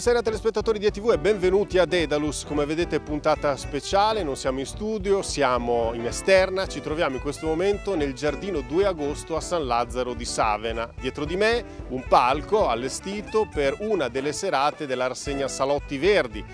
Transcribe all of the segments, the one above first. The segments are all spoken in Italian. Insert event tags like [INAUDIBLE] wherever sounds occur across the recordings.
Buonasera telespettatori di ETV e benvenuti a Dedalus. Come vedete puntata speciale, non siamo in studio, siamo in esterna, ci troviamo in questo momento nel giardino 2 agosto a San Lazzaro di Savena. Dietro di me un palco allestito per una delle serate della rassegna Salotti Verdi,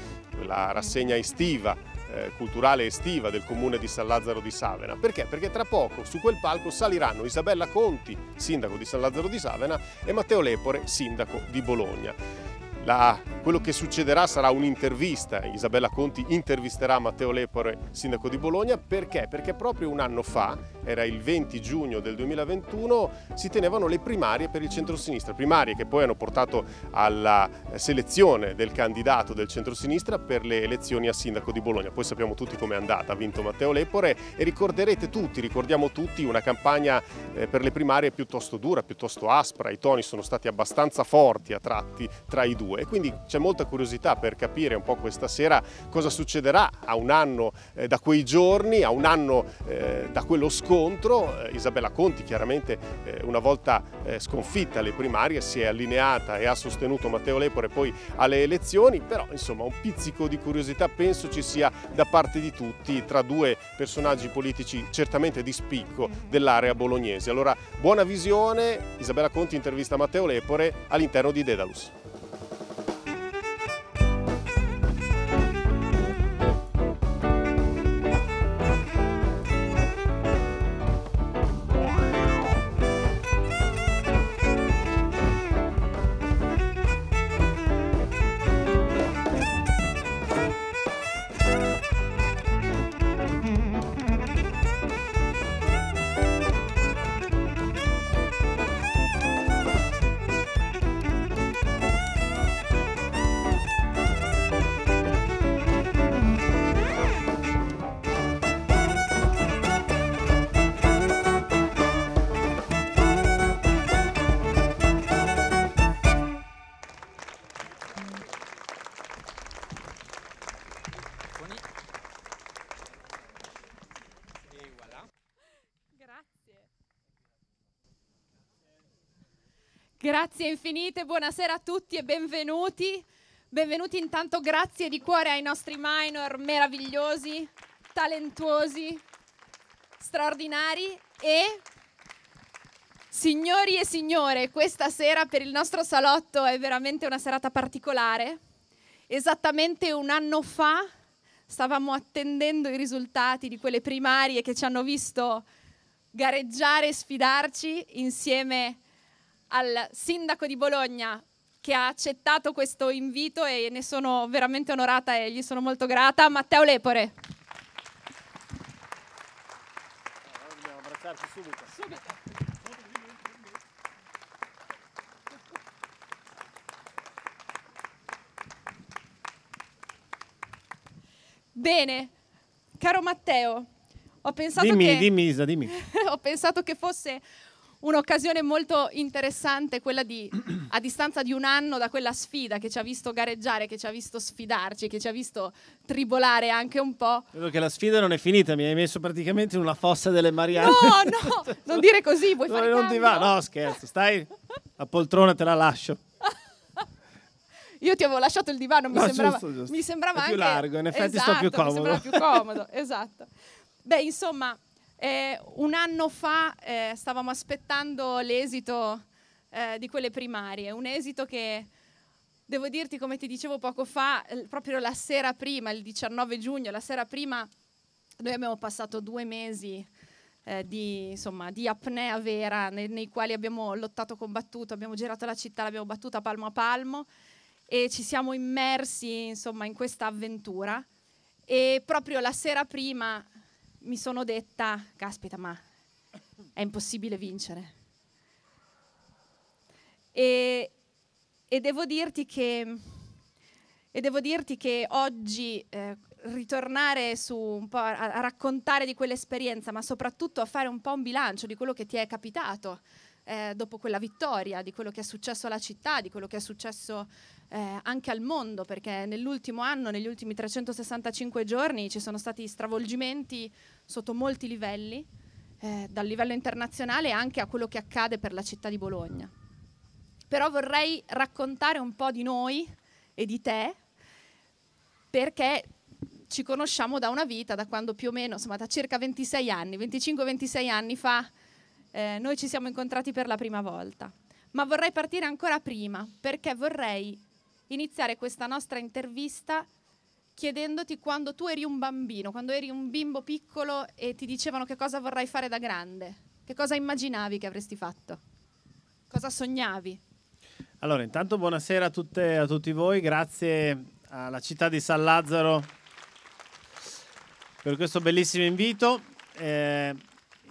la rassegna estiva eh, culturale estiva del comune di San Lazzaro di Savena. Perché? Perché tra poco su quel palco saliranno Isabella Conti, sindaco di San Lazzaro di Savena, e Matteo Lepore, sindaco di Bologna. La, quello che succederà sarà un'intervista, Isabella Conti intervisterà Matteo Lepore, sindaco di Bologna, perché? Perché proprio un anno fa era il 20 giugno del 2021, si tenevano le primarie per il centrosinistra, primarie che poi hanno portato alla eh, selezione del candidato del centrosinistra per le elezioni a sindaco di Bologna. Poi sappiamo tutti com'è andata, ha vinto Matteo Lepore e ricorderete tutti, ricordiamo tutti una campagna eh, per le primarie piuttosto dura, piuttosto aspra, i toni sono stati abbastanza forti a tratti tra i due e quindi c'è molta curiosità per capire un po' questa sera cosa succederà a un anno eh, da quei giorni, a un anno da quello scorso scontro eh, Isabella Conti chiaramente eh, una volta eh, sconfitta alle primarie si è allineata e ha sostenuto Matteo Lepore poi alle elezioni, però insomma un pizzico di curiosità penso ci sia da parte di tutti tra due personaggi politici certamente di spicco dell'area bolognese. Allora buona visione, Isabella Conti intervista Matteo Lepore all'interno di Dedalus. Grazie infinite, buonasera a tutti e benvenuti. Benvenuti intanto, grazie di cuore ai nostri minor meravigliosi, talentuosi, straordinari e signori e signore, questa sera per il nostro salotto è veramente una serata particolare. Esattamente un anno fa stavamo attendendo i risultati di quelle primarie che ci hanno visto gareggiare e sfidarci insieme a al sindaco di Bologna che ha accettato questo invito e ne sono veramente onorata e gli sono molto grata, Matteo Lepore. Dobbiamo abbracciarci subito. subito. Bene, caro Matteo, ho pensato, dimmi, che... dimmi, Isa, [LAUGHS] ho pensato che fosse un'occasione molto interessante, quella di, a distanza di un anno da quella sfida che ci ha visto gareggiare, che ci ha visto sfidarci, che ci ha visto tribolare anche un po'. Credo che la sfida non è finita, mi hai messo praticamente in una fossa delle Marianne. No, no, [LAUGHS] non dire così, vuoi no, fare Non cambio? ti va, no scherzo, stai, la poltrona te la lascio. [LAUGHS] Io ti avevo lasciato il divano, mi no, sembrava, giusto, giusto. Mi sembrava anche... più largo, in effetti esatto, sto più comodo. Esatto, mi sembrava più comodo, esatto. Beh, insomma, eh, un anno fa eh, stavamo aspettando l'esito eh, di quelle primarie, un esito che devo dirti, come ti dicevo poco fa, proprio la sera prima, il 19 giugno, la sera prima, noi abbiamo passato due mesi eh, di, insomma, di, apnea vera, nei, nei quali abbiamo lottato, combattuto, abbiamo girato la città, l'abbiamo battuta palmo a palmo e ci siamo immersi insomma, in questa avventura. E proprio la sera prima mi sono detta, caspita, ma è impossibile vincere. E, e, devo, dirti che, e devo dirti che oggi eh, ritornare su un po' a, a raccontare di quell'esperienza, ma soprattutto a fare un po' un bilancio di quello che ti è capitato, eh, dopo quella vittoria, di quello che è successo alla città, di quello che è successo eh, anche al mondo, perché nell'ultimo anno, negli ultimi 365 giorni, ci sono stati stravolgimenti sotto molti livelli, eh, dal livello internazionale anche a quello che accade per la città di Bologna. Però vorrei raccontare un po' di noi e di te, perché ci conosciamo da una vita, da quando più o meno, insomma da circa 26 anni, 25-26 anni fa eh, noi ci siamo incontrati per la prima volta. Ma vorrei partire ancora prima perché vorrei iniziare questa nostra intervista chiedendoti quando tu eri un bambino, quando eri un bimbo piccolo e ti dicevano che cosa vorrai fare da grande, che cosa immaginavi che avresti fatto, cosa sognavi. Allora, intanto buonasera a, tutte, a tutti voi, grazie alla città di San Lazzaro per questo bellissimo invito. Eh,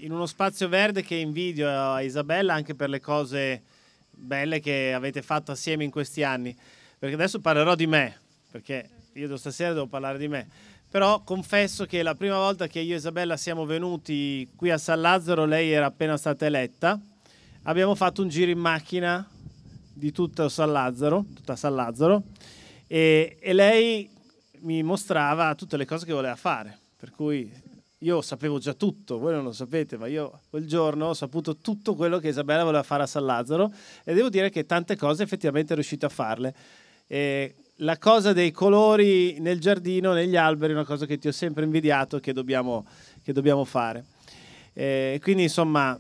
in uno spazio verde che invidio a Isabella anche per le cose belle che avete fatto assieme in questi anni. Perché adesso parlerò di me, perché io stasera devo parlare di me. Però confesso che la prima volta che io e Isabella siamo venuti qui a San Lazzaro, lei era appena stata eletta. Abbiamo fatto un giro in macchina di tutto San Lazzaro, tutta San Lazzaro, e, e lei mi mostrava tutte le cose che voleva fare. Per cui io sapevo già tutto, voi non lo sapete, ma io quel giorno ho saputo tutto quello che Isabella voleva fare a San Lazzaro e devo dire che tante cose effettivamente è riuscita a farle. E la cosa dei colori nel giardino, negli alberi, è una cosa che ti ho sempre invidiato e che dobbiamo, che dobbiamo fare. E quindi insomma,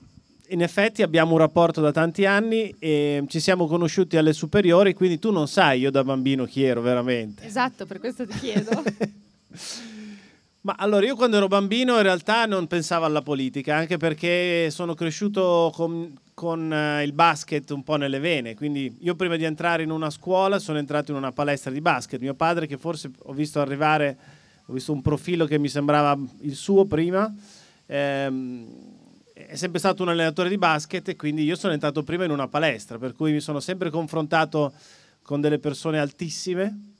in effetti abbiamo un rapporto da tanti anni e ci siamo conosciuti alle superiori, quindi tu non sai io da bambino chi ero veramente. Esatto, per questo ti chiedo. [LAUGHS] Ma allora io quando ero bambino in realtà non pensavo alla politica, anche perché sono cresciuto con, con eh, il basket un po' nelle vene, quindi io prima di entrare in una scuola sono entrato in una palestra di basket, mio padre che forse ho visto arrivare, ho visto un profilo che mi sembrava il suo prima, ehm, è sempre stato un allenatore di basket e quindi io sono entrato prima in una palestra, per cui mi sono sempre confrontato con delle persone altissime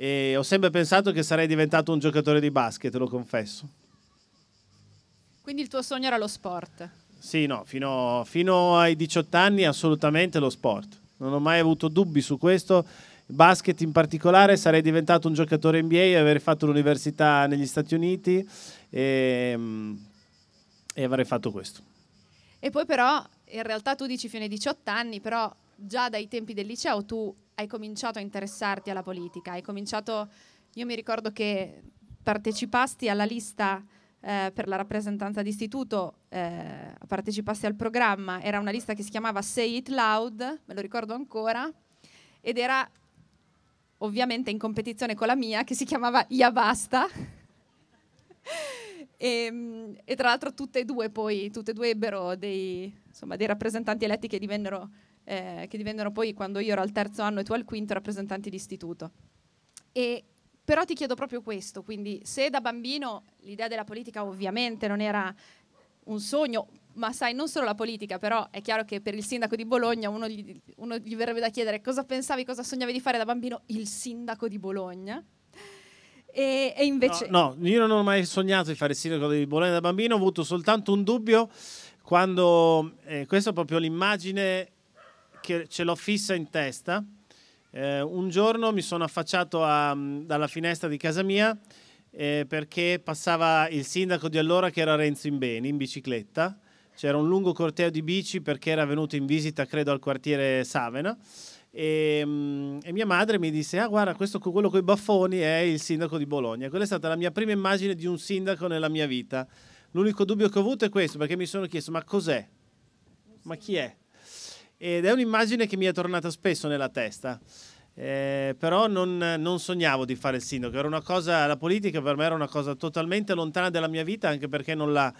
e ho sempre pensato che sarei diventato un giocatore di basket, lo confesso. Quindi il tuo sogno era lo sport? Sì, no, fino, fino ai 18 anni assolutamente lo sport. Non ho mai avuto dubbi su questo. Basket in particolare, sarei diventato un giocatore NBA e avrei fatto l'università negli Stati Uniti e, ehm, e avrei fatto questo. E poi però, in realtà tu dici fino ai 18 anni, però già dai tempi del liceo tu hai cominciato a interessarti alla politica, hai cominciato, io mi ricordo che partecipasti alla lista eh, per la rappresentanza d'istituto, eh, partecipasti al programma, era una lista che si chiamava Say It Loud, me lo ricordo ancora, ed era ovviamente in competizione con la mia che si chiamava Ia Basta. [LAUGHS] e, mm, e, tra l'altro tutte e due poi, tutte e due ebbero dei, insomma, dei rappresentanti eletti che divennero eh, che divennero poi, quando io ero al terzo anno e tu al quinto, rappresentanti di istituto. E però ti chiedo proprio questo, quindi se da bambino l'idea della politica ovviamente non era un sogno, ma sai, non solo la politica, però è chiaro che per il sindaco di Bologna uno gli, uno gli verrebbe da chiedere cosa pensavi, cosa sognavi di fare da bambino il sindaco di Bologna. E, e invece... No, no, io non ho mai sognato di fare il sindaco di Bologna da bambino, ho avuto soltanto un dubbio quando... Eh, questa è proprio l'immagine che ce l'ho fissa in testa. Eh, un giorno mi sono affacciato a, mm, dalla finestra di casa mia eh, perché passava il sindaco di allora che era Renzo Imbeni in bicicletta. C'era un lungo corteo di bici perché era venuto in visita, credo, al quartiere Savena. E, mm, e, mia madre mi disse: Ah, guarda, questo, quello con i baffoni è il sindaco di Bologna. Quella è stata la mia prima immagine di un sindaco nella mia vita. L'unico dubbio che ho avuto è questo, perché mi sono chiesto: ma cos'è? Ma chi è? ed è un'immagine che mi è tornata spesso nella testa. Eh, però non, non, sognavo di fare il sindaco, era una cosa, la politica per me era una cosa totalmente lontana dalla mia vita, anche perché la,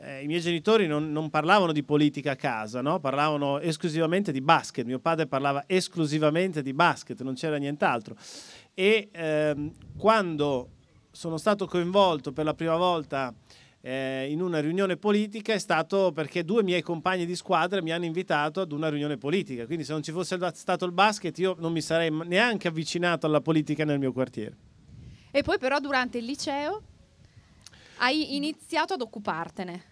eh, i miei genitori non, non, parlavano di politica a casa, no? parlavano esclusivamente di basket, mio padre parlava esclusivamente di basket, non c'era nient'altro. E ehm, quando sono stato coinvolto per la prima volta eh, in una riunione politica è stato perché due miei compagni di squadra mi hanno invitato ad una riunione politica. Quindi se non ci fosse stato il basket io non mi sarei neanche avvicinato alla politica nel mio quartiere. E poi però durante il liceo hai iniziato ad occupartene,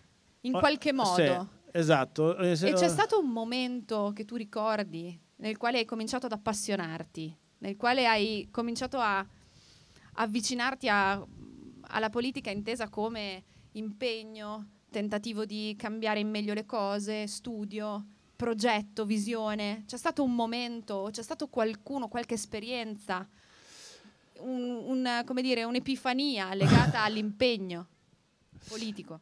in oh, qualche modo. Sì, esatto. E eh, c'è stato un momento che tu ricordi nel quale hai cominciato ad appassionarti, nel quale hai cominciato a avvicinarti a, alla politica intesa come impegno, tentativo di cambiare in meglio le cose, studio, progetto, visione? C'è stato un momento, c'è stato qualcuno, qualche esperienza, un, un, come dire, un'epifania legata [LAUGHS] all'impegno politico?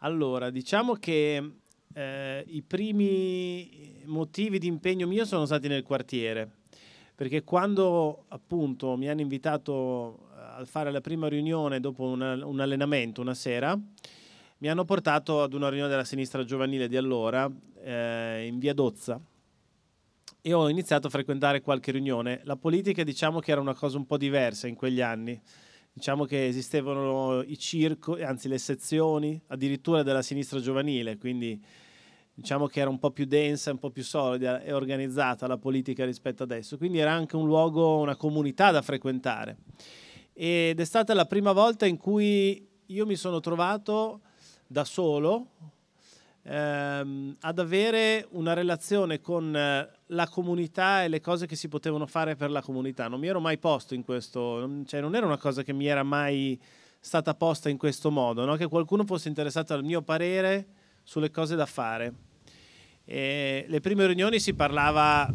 Allora, diciamo che eh, i primi motivi di impegno mio sono stati nel quartiere, perché quando appunto mi hanno invitato al fare la prima riunione dopo una, un allenamento una sera, mi hanno portato ad una riunione della sinistra giovanile di allora eh, in via Dozza e ho iniziato a frequentare qualche riunione. La politica diciamo che era una cosa un po' diversa in quegli anni. Diciamo che esistevano i circoli, anzi le sezioni, addirittura della sinistra giovanile, quindi diciamo che era un po' più densa, un po' più solida e organizzata la politica rispetto adesso, quindi era anche un luogo, una comunità da frequentare ed è stata la prima volta in cui io mi sono trovato da solo ehm, ad avere una relazione con eh, la comunità e le cose che si potevano fare per la comunità. Non mi ero mai posto in questo, cioè non era una cosa che mi era mai stata posta in questo modo, no? che qualcuno fosse interessato al mio parere sulle cose da fare. E le prime riunioni si parlava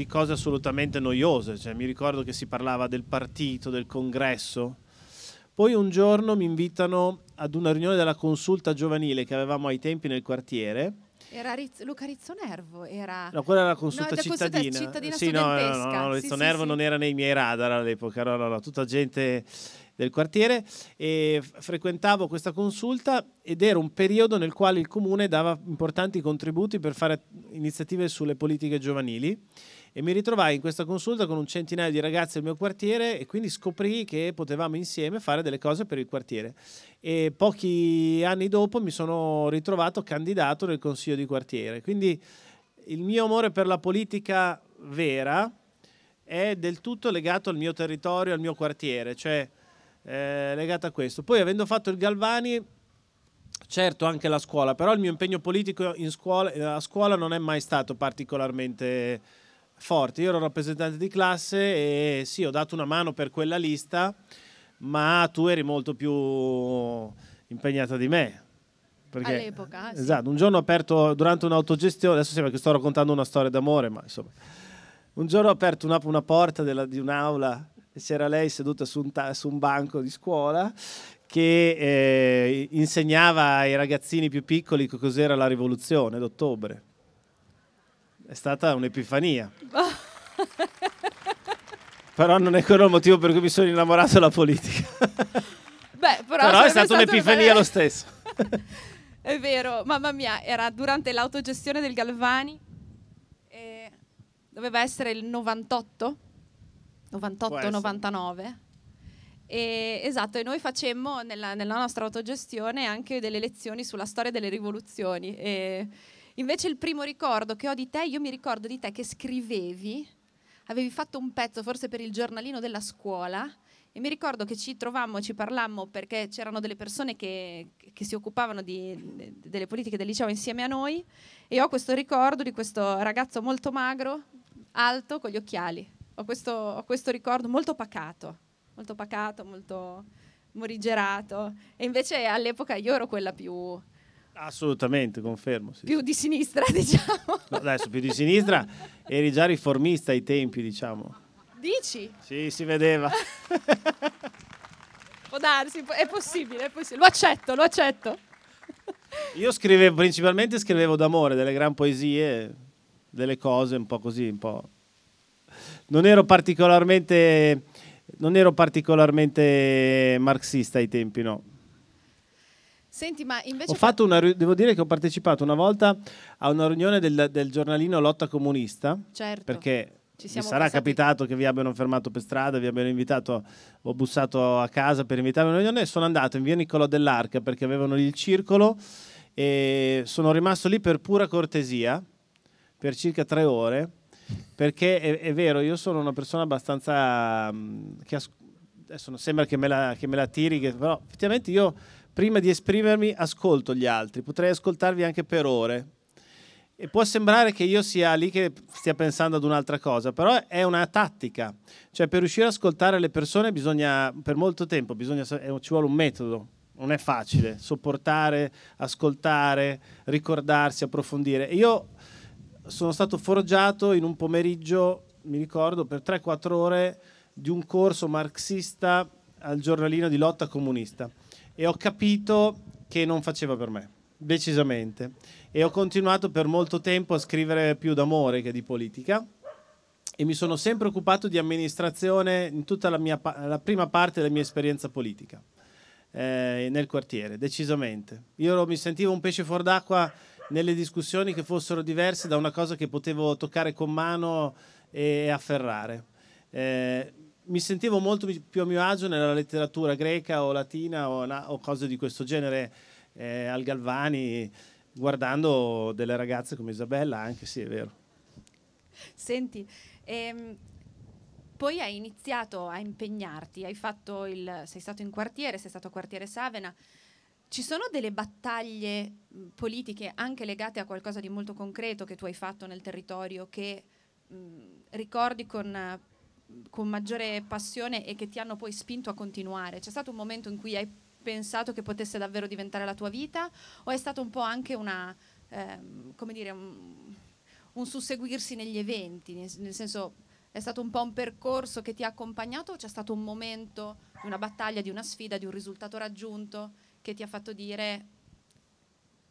di cose assolutamente noiose, cioè, mi ricordo che si parlava del partito, del congresso. Poi un giorno mi invitano ad una riunione della consulta giovanile che avevamo ai tempi nel quartiere. Era Riz- Luca Rizzonervo, era... No, quella era la consulta no, cittadina. Consulta cittadina sì, no, no, no, no, Rizzonervo sì, sì, non era nei miei radar all'epoca, no, no, no, tutta gente del quartiere e frequentavo questa consulta ed era un periodo nel quale il comune dava importanti contributi per fare iniziative sulle politiche giovanili e mi ritrovai in questa consulta con un centinaio di ragazzi del mio quartiere e quindi scoprì che potevamo insieme fare delle cose per il quartiere. E pochi anni dopo mi sono ritrovato candidato nel consiglio di quartiere. Quindi il mio amore per la politica vera è del tutto legato al mio territorio, al mio quartiere, cioè eh, legato a questo. Poi avendo fatto il Galvani, certo anche la scuola, però il mio impegno politico scuola, eh, a scuola non è mai stato particolarmente forti. Io ero rappresentante di classe e sì, ho dato una mano per quella lista, ma tu eri molto più impegnata di me. Perché, All'epoca, ah, sì. Esatto, un giorno ho aperto durante un'autogestione, adesso sembra che sto raccontando una storia d'amore, ma insomma, un giorno ho aperto una, una porta della, di un'aula e c'era lei seduta su un, ta- su un banco di scuola che eh, insegnava ai ragazzini più piccoli cos'era la rivoluzione d'ottobre. È stata un'epifania. [LAUGHS] però non è quello il motivo per cui mi sono innamorato della politica. Beh, però, però è stata un'epifania lo stesso. [LAUGHS] è vero, mamma mia, era durante l'autogestione del Galvani, eh, doveva essere il 98, 98-99. E, esatto, e noi facemmo nella, nella, nostra autogestione anche delle lezioni sulla storia delle rivoluzioni. E, Invece il primo ricordo che ho di te, io mi ricordo di te che scrivevi, avevi fatto un pezzo forse per il giornalino della scuola e mi ricordo che ci trovammo, ci parlammo perché c'erano delle persone che, che si occupavano di, delle politiche del liceo insieme a noi e ho questo ricordo di questo ragazzo molto magro, alto, con gli occhiali. Ho questo, ho questo ricordo molto pacato, molto pacato, molto morigerato e invece all'epoca io ero quella più Assolutamente, confermo. Sì. Più di sinistra, [LAUGHS] diciamo. No, adesso più di sinistra, eri già riformista ai tempi, diciamo. Dici? Sì, si vedeva. [LAUGHS] Può darsi, è possibile, è possibile. Lo accetto, lo accetto. Io scrivevo, principalmente scrivevo d'amore, delle gran poesie, delle cose un po' così, un po'... Non ero particolarmente, non ero particolarmente marxista ai tempi, no. Senti, ma invece... Ho fatto una, devo dire che ho partecipato una volta a una riunione del, del giornalino Lotta Comunista. Certo. Perché ci vi sarà passati. capitato che vi abbiano fermato per strada, vi abbiano invitato, ho bussato a casa per invitarmi a una riunione. Sono andato in via Niccolò dell'Arca perché avevano lì il circolo e sono rimasto lì per pura cortesia per circa tre ore. Perché è, è vero, io sono una persona abbastanza. Che as- adesso non sembra che me la, che me la tiri, però effettivamente io Prima di esprimermi ascolto gli altri, potrei ascoltarvi anche per ore. E può sembrare che io sia lì che stia pensando ad un'altra cosa, però è una tattica. Cioè per riuscire ad ascoltare le persone bisogna, per molto tempo, bisogna, eh, ci vuole un metodo. Non è facile sopportare, ascoltare, ricordarsi, approfondire. io sono stato forgiato in un pomeriggio, mi ricordo, per 3-4 ore di un corso marxista al giornalino di lotta comunista e ho capito che non faceva per me, decisamente. E ho continuato per molto tempo a scrivere più d'amore che di politica e mi sono sempre occupato di amministrazione in tutta la, mia, la prima parte della mia esperienza politica. Eh, nel quartiere, decisamente. Io mi sentivo un pesce fuor d'acqua nelle discussioni che fossero diverse da una cosa che potevo toccare con mano e afferrare. Eh, mi sentivo molto più a mio agio nella letteratura greca o latina o, na- o cose di questo genere eh, al Galvani, guardando delle ragazze come Isabella, anche sì, è vero. Senti, ehm, poi hai iniziato a impegnarti, il, sei stato in quartiere, sei stato a quartiere Savena. Ci sono delle battaglie politiche anche legate a qualcosa di molto concreto che tu hai fatto nel territorio che mh, ricordi con con maggiore passione e che ti hanno poi spinto a continuare? C'è stato un momento in cui hai pensato che potesse davvero diventare la tua vita o è stato un po' anche una, ehm, come dire, un, un, susseguirsi negli eventi, nel, senso è stato un po' un percorso che ti ha accompagnato o c'è stato un momento, una battaglia, di una sfida, di un risultato raggiunto che ti ha fatto dire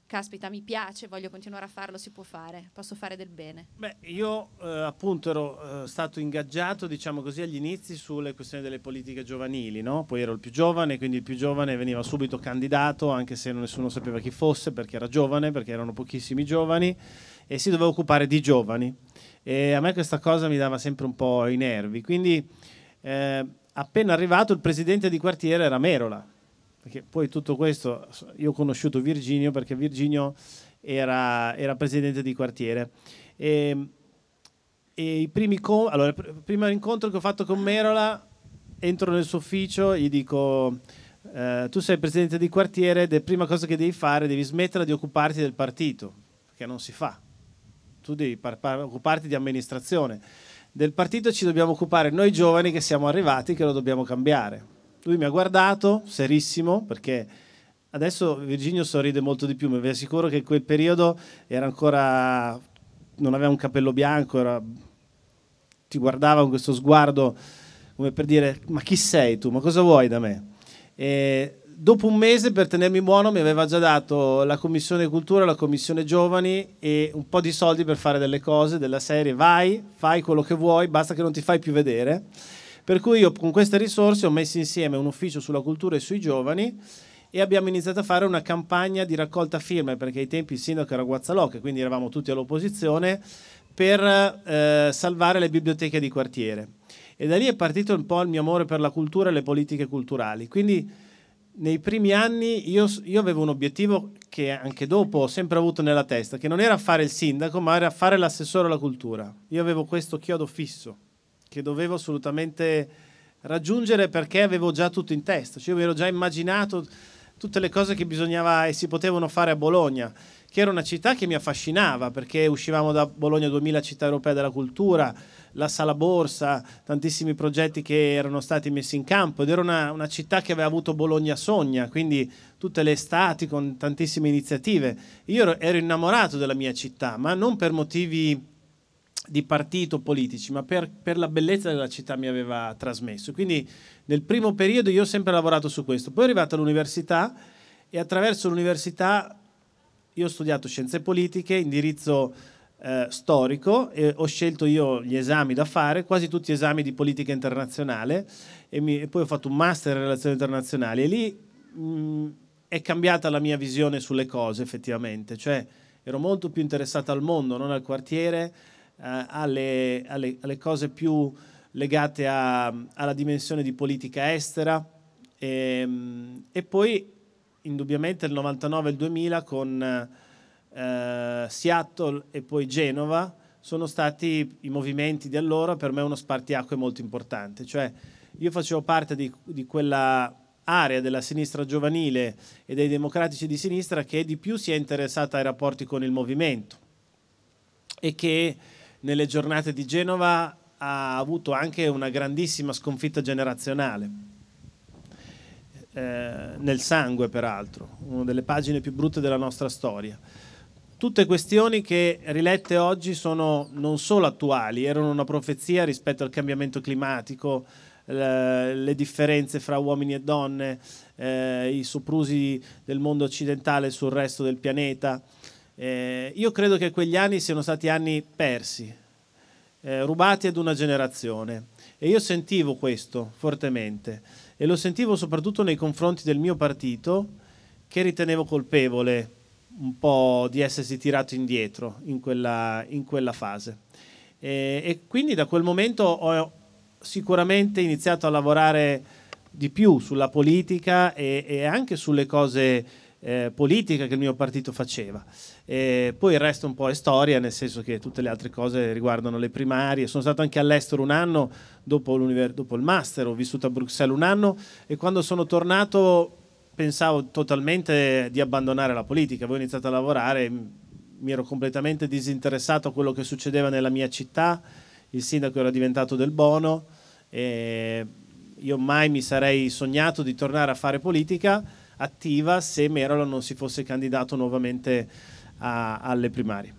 caspita, mi piace, voglio continuare a farlo, si può fare, posso fare del bene. Beh, io eh, appunto ero eh, stato ingaggiato, diciamo così, agli inizi sulle questioni delle politiche giovanili, no? Poi ero il più giovane, quindi il più giovane veniva subito candidato, anche se nessuno sapeva chi fosse, perché era giovane, perché erano pochissimi giovani, e si doveva occupare di giovani. E a me questa cosa mi dava sempre un po' i nervi, quindi... Eh, appena arrivato il presidente di quartiere era Merola perché poi tutto questo, io ho conosciuto Virginio perché Virginio era, era presidente di quartiere. E, ehm, e i primi com- allora, il primo incontro che ho fatto con Merola, entro nel suo ufficio, gli dico... Eh, tu sei presidente di quartiere la prima cosa che devi fare, devi smetterla di occuparti del partito, perché non si fa. Tu devi par- par- occuparti di amministrazione. Del partito ci dobbiamo occupare noi giovani che siamo arrivati, che lo dobbiamo cambiare. Lui mi ha guardato, serissimo, perché adesso Virginio sorride molto di più, ma vi assicuro che in quel periodo era ancora... non aveva un capello bianco, era, ti guardava con questo sguardo come per dire ma chi sei tu, ma cosa vuoi da me? E dopo un mese per tenermi buono mi aveva già dato la commissione cultura, la commissione giovani e un po' di soldi per fare delle cose della serie vai, fai quello che vuoi, basta che non ti fai più vedere. Per cui io con queste risorse ho messo insieme un ufficio sulla cultura e sui giovani e abbiamo iniziato a fare una campagna di raccolta firme perché ai tempi il sindaco era Guazzalocca, quindi eravamo tutti all'opposizione per eh, salvare le biblioteche di quartiere. E da lì è partito un po' il mio amore per la cultura e le politiche culturali. Quindi nei primi anni io, io avevo un obiettivo che anche dopo ho sempre avuto nella testa, che non era fare il sindaco, ma era fare l'assessore alla cultura. Io avevo questo chiodo fisso che dovevo assolutamente raggiungere perché avevo già tutto in testa, cioè, io avevo già immaginato tutte le cose che bisognava e si potevano fare a Bologna, che era una città che mi affascinava perché uscivamo da Bologna 2000 città europea della cultura, la sala borsa, tantissimi progetti che erano stati messi in campo ed era una, una città che aveva avuto Bologna sogna, quindi tutte le estati con tantissime iniziative. Io ero, ero innamorato della mia città, ma non per motivi di partito politici, ma per, per, la bellezza della città mi aveva trasmesso. Quindi nel primo periodo io ho sempre lavorato su questo. Poi è arrivato all'università e attraverso l'università io ho studiato scienze politiche, indirizzo eh, storico e ho scelto io gli esami da fare, quasi tutti gli esami di politica internazionale e, mi, e poi ho fatto un master in relazioni internazionali e lì mh, mm, è cambiata la mia visione sulle cose effettivamente, cioè ero molto più interessato al mondo, non al quartiere eh, alle, alle, alle, cose più legate a, alla dimensione di politica estera e, ehm, e, poi indubbiamente il 99 e il 2000 con eh, Seattle e poi Genova sono stati i movimenti di allora per me uno spartiacque molto importante, cioè io facevo parte di, di quella area della sinistra giovanile e dei democratici di sinistra che di più si è interessata ai rapporti con il movimento e che nelle giornate di Genova ha avuto anche una grandissima sconfitta generazionale, eh, nel sangue peraltro, una delle pagine più brutte della nostra storia. Tutte questioni che rilette oggi sono non solo attuali, erano una profezia rispetto al cambiamento climatico, eh, le differenze fra uomini e donne, eh, i soprusi del mondo occidentale sul resto del pianeta, eh, io credo che quegli anni siano stati anni persi, eh, rubati ad una generazione e io sentivo questo fortemente e lo sentivo soprattutto nei confronti del mio partito che ritenevo colpevole un po' di essersi tirato indietro in quella, in quella fase. E, eh, e quindi da quel momento ho sicuramente iniziato a lavorare di più sulla politica e, e anche sulle cose eh, politiche che il mio partito faceva. E poi il resto un po' è storia, nel senso che tutte le altre cose riguardano le primarie. Sono stato anche all'estero un anno dopo, dopo il master, ho vissuto a Bruxelles un anno e quando sono tornato pensavo totalmente di abbandonare la politica. Avevo iniziato a lavorare, mi ero completamente disinteressato a quello che succedeva nella mia città. Il sindaco era diventato del Bono e io mai mi sarei sognato di tornare a fare politica attiva se Merolo non si fosse candidato nuovamente a, alle primarie.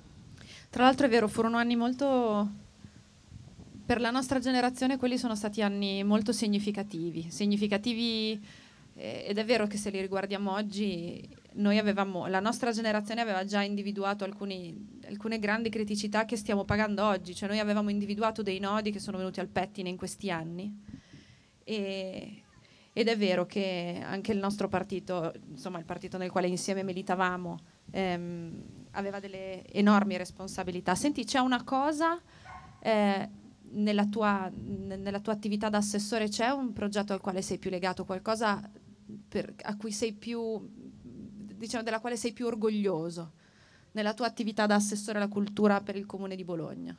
Tra l'altro è vero, furono anni molto... Per la nostra generazione quelli sono stati anni molto significativi, significativi eh, ed è vero che se li riguardiamo oggi, noi avevamo, la nostra generazione aveva già individuato alcuni, alcune grandi criticità che stiamo pagando oggi, cioè noi avevamo individuato dei nodi che sono venuti al pettine in questi anni e, ed è vero che anche il nostro partito, insomma il partito nel quale insieme militavamo, ehm, aveva delle enormi responsabilità. Senti, c'è una cosa eh, nella, tua, nella, tua, attività da assessore, c'è un progetto al quale sei più legato, qualcosa per, a cui sei più, diciamo, della quale sei più orgoglioso nella tua attività da assessore alla cultura per il comune di Bologna?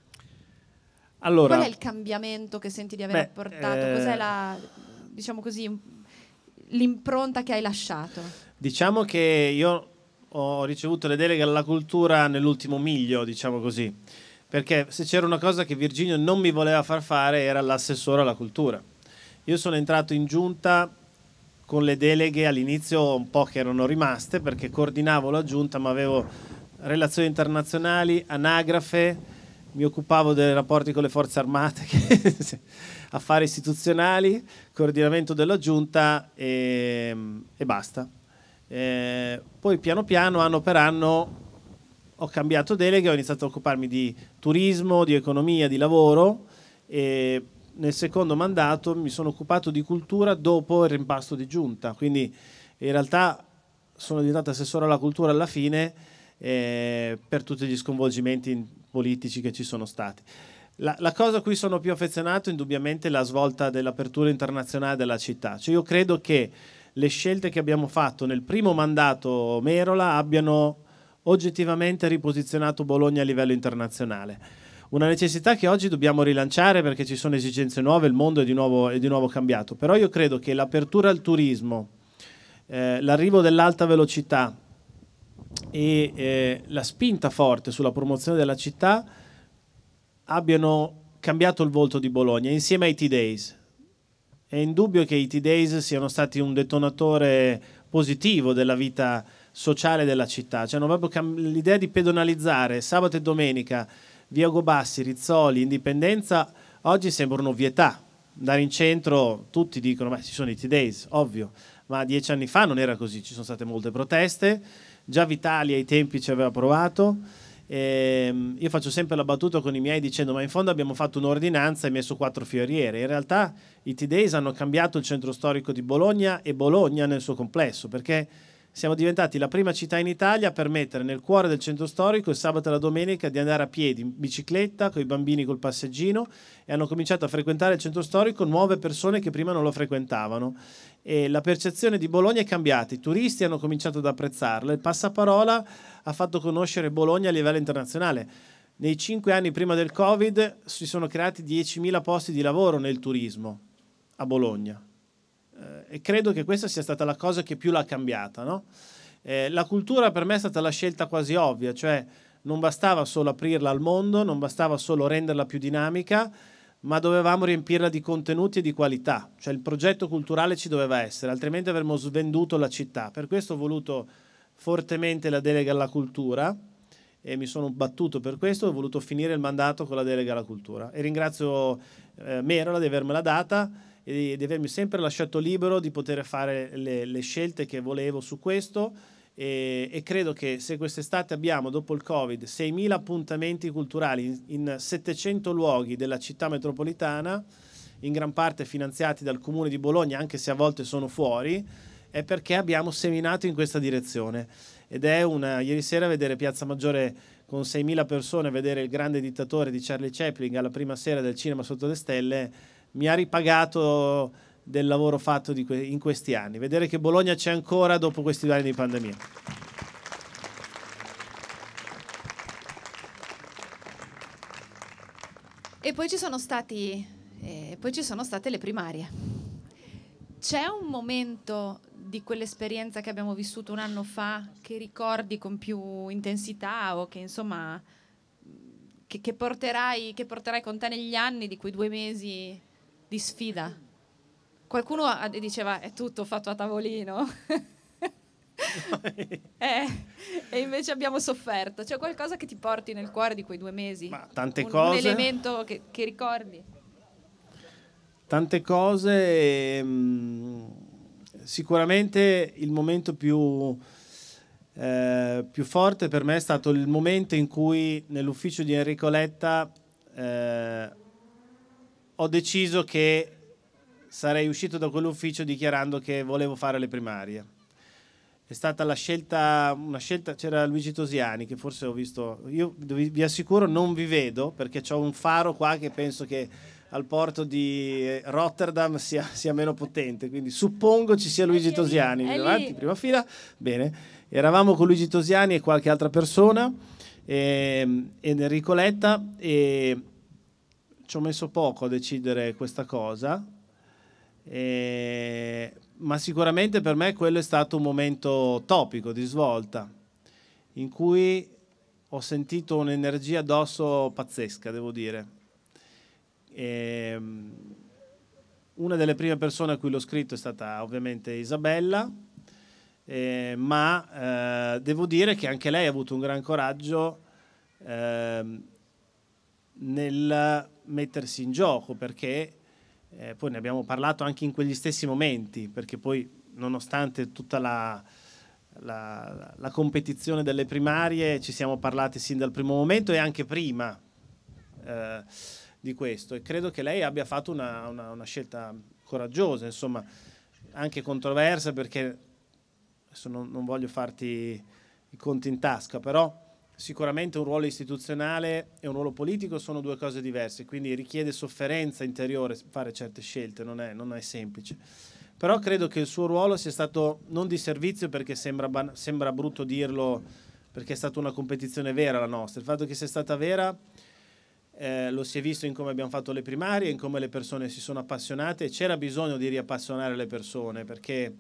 Allora, Qual è il cambiamento che senti di aver beh, portato? Eh... Cos'è la, diciamo così, l'impronta che hai lasciato? Diciamo che io ho ricevuto le deleghe alla cultura nell'ultimo miglio, diciamo così. Perché se c'era una cosa che Virginio non mi voleva far fare era l'assessore alla cultura. Io sono entrato in giunta con le deleghe all'inizio un po' che erano rimaste perché coordinavo la giunta ma avevo relazioni internazionali, anagrafe, mi occupavo dei rapporti con le forze armate, [LAUGHS] affari istituzionali, coordinamento della giunta e, e basta. Eh, poi piano piano, anno per anno, ho cambiato delega, ho iniziato a occuparmi di turismo, di economia, di lavoro e nel secondo mandato mi sono occupato di cultura dopo il rimpasto di giunta, quindi in realtà sono diventato assessore alla cultura alla fine eh, per tutti gli sconvolgimenti politici che ci sono stati. La, la, cosa a cui sono più affezionato indubbiamente è la svolta dell'apertura internazionale della città, cioè io credo che le scelte che abbiamo fatto nel primo mandato Merola abbiano oggettivamente riposizionato Bologna a livello internazionale. Una necessità che oggi dobbiamo rilanciare perché ci sono esigenze nuove, il mondo è di nuovo, è di nuovo cambiato, però io credo che l'apertura al turismo, eh, l'arrivo dell'alta velocità e eh, la spinta forte sulla promozione della città abbiano cambiato il volto di Bologna insieme ai T-Days è indubbio che i T-Days siano stati un detonatore positivo della vita sociale della città. Cioè, proprio cam- l'idea di pedonalizzare sabato e domenica via Gobassi, Rizzoli, Indipendenza, oggi sembra un'ovvietà. Andare in centro, tutti dicono, ma ci sono i T-Days, ovvio, ma dieci anni fa non era così, ci sono state molte proteste, già Vitali ai tempi ci aveva provato Ehm, io faccio sempre la battuta con i miei dicendo ma in fondo abbiamo fatto un'ordinanza e messo quattro fioriere. In realtà i T-Days hanno cambiato il centro storico di Bologna e Bologna nel suo complesso perché siamo diventati la prima città in Italia a permettere nel cuore del centro storico il sabato e la domenica di andare a piedi, in bicicletta, con i bambini col passeggino e hanno cominciato a frequentare il centro storico nuove persone che prima non lo frequentavano e la percezione di Bologna è cambiata. I turisti hanno cominciato ad apprezzarla. Il passaparola ha fatto conoscere Bologna a livello internazionale. Nei cinque anni prima del Covid si sono creati 10.000 posti di lavoro nel turismo a Bologna. Eh, e credo che questa sia stata la cosa che più l'ha cambiata. No? Eh, la cultura per me è stata la scelta quasi ovvia, cioè non bastava solo aprirla al mondo, non bastava solo renderla più dinamica, ma dovevamo riempirla di contenuti e di qualità, cioè il progetto culturale ci doveva essere, altrimenti avremmo svenduto la città. Per questo ho voluto fortemente la delega alla cultura e mi sono battuto per questo, ho voluto finire il mandato con la delega alla cultura e ringrazio eh, Merola di avermela data e di, avermi sempre lasciato libero di poter fare le, le scelte che volevo su questo e, e credo che se quest'estate abbiamo, dopo il Covid, 6.000 appuntamenti culturali in, in 700 luoghi della città metropolitana, in gran parte finanziati dal Comune di Bologna, anche se a volte sono fuori, è perché abbiamo seminato in questa direzione. Ed è una, ieri sera vedere Piazza Maggiore con 6.000 persone, vedere il grande dittatore di Charlie Chaplin alla prima sera del cinema sotto le stelle, mi ha ripagato del lavoro fatto que in questi anni. Vedere che Bologna c'è ancora dopo questi due anni di pandemia. E poi ci sono, stati, eh, poi ci sono state le primarie. C'è un momento di quell'esperienza che abbiamo vissuto un anno fa che ricordi con più intensità o che insomma che, che, porterai, che porterai con te negli anni di quei due mesi di sfida? Qualcuno diceva è tutto fatto a tavolino. [LAUGHS] eh, e invece abbiamo sofferto. C'è cioè, qualcosa che ti porti nel cuore di quei due mesi? Ma tante un, cose. Un elemento che, che ricordi? Tante cose. Ehm, sicuramente il momento più, eh, più, forte per me è stato il momento in cui nell'ufficio di Enrico Letta eh, ho deciso che sarei uscito da quell'ufficio dichiarando che volevo fare le primarie. È stata la scelta, una scelta, c'era Luigi Tosiani che forse ho visto, io vi assicuro non vi vedo perché ho un faro qua che penso che al porto di eh, Rotterdam sia, sia meno potente, quindi suppongo ci sia Luigi Tosiani. Davanti, prima fila, bene. Eravamo con Luigi Tosiani e qualche altra persona, e, ehm, e Enrico Letta, e ci ho messo poco a decidere questa cosa eh, ma sicuramente per me quello è stato un momento topico di svolta in cui ho sentito un'energia addosso pazzesca, devo dire. Eh, una delle prime persone a cui l'ho scritto è stata ovviamente Isabella, eh, ma eh, devo dire che anche lei ha avuto un gran coraggio ehm, nel mettersi in gioco perché eh, poi ne abbiamo parlato anche in quegli stessi momenti, perché poi nonostante tutta la, la, la, competizione delle primarie ci siamo parlati sin dal primo momento e anche prima eh, di questo e credo che lei abbia fatto una, una, una scelta coraggiosa, insomma anche controversa perché adesso non, non voglio farti i conti in tasca, però sicuramente un ruolo istituzionale e un ruolo politico sono due cose diverse, quindi richiede sofferenza interiore fare certe scelte, non è, non è semplice. Però credo che il suo ruolo sia stato non di servizio perché sembra, sembra brutto dirlo, perché è stata una competizione vera la nostra. Il fatto che sia stata vera eh, lo si è visto in come abbiamo fatto le primarie, in come le persone si sono appassionate. C'era bisogno di riappassionare le persone perché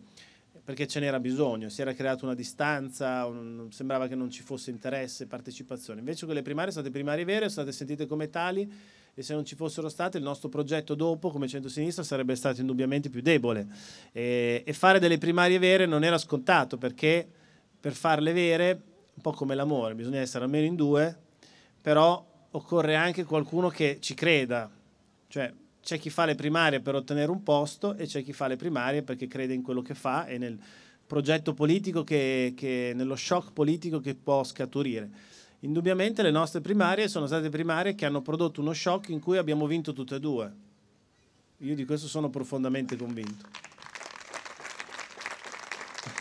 perché ce n'era bisogno, si era creata una distanza, un, sembrava che non ci fosse interesse, partecipazione. Invece quelle primarie sono state primarie vere, sono state sentite come tali e se non ci fossero state il nostro progetto dopo come centro-sinistra sarebbe stato indubbiamente più debole. E, e fare delle primarie vere non era scontato perché per farle vere, un po' come l'amore, bisogna essere almeno in due, però occorre anche qualcuno che ci creda. Cioè, c'è chi fa le primarie per ottenere un posto e c'è chi fa le primarie perché crede in quello che fa e nel progetto politico, che, che, nello shock politico che può scaturire. Indubbiamente le nostre primarie sono state primarie che hanno prodotto uno shock in cui abbiamo vinto tutte e due. Io di questo sono profondamente convinto.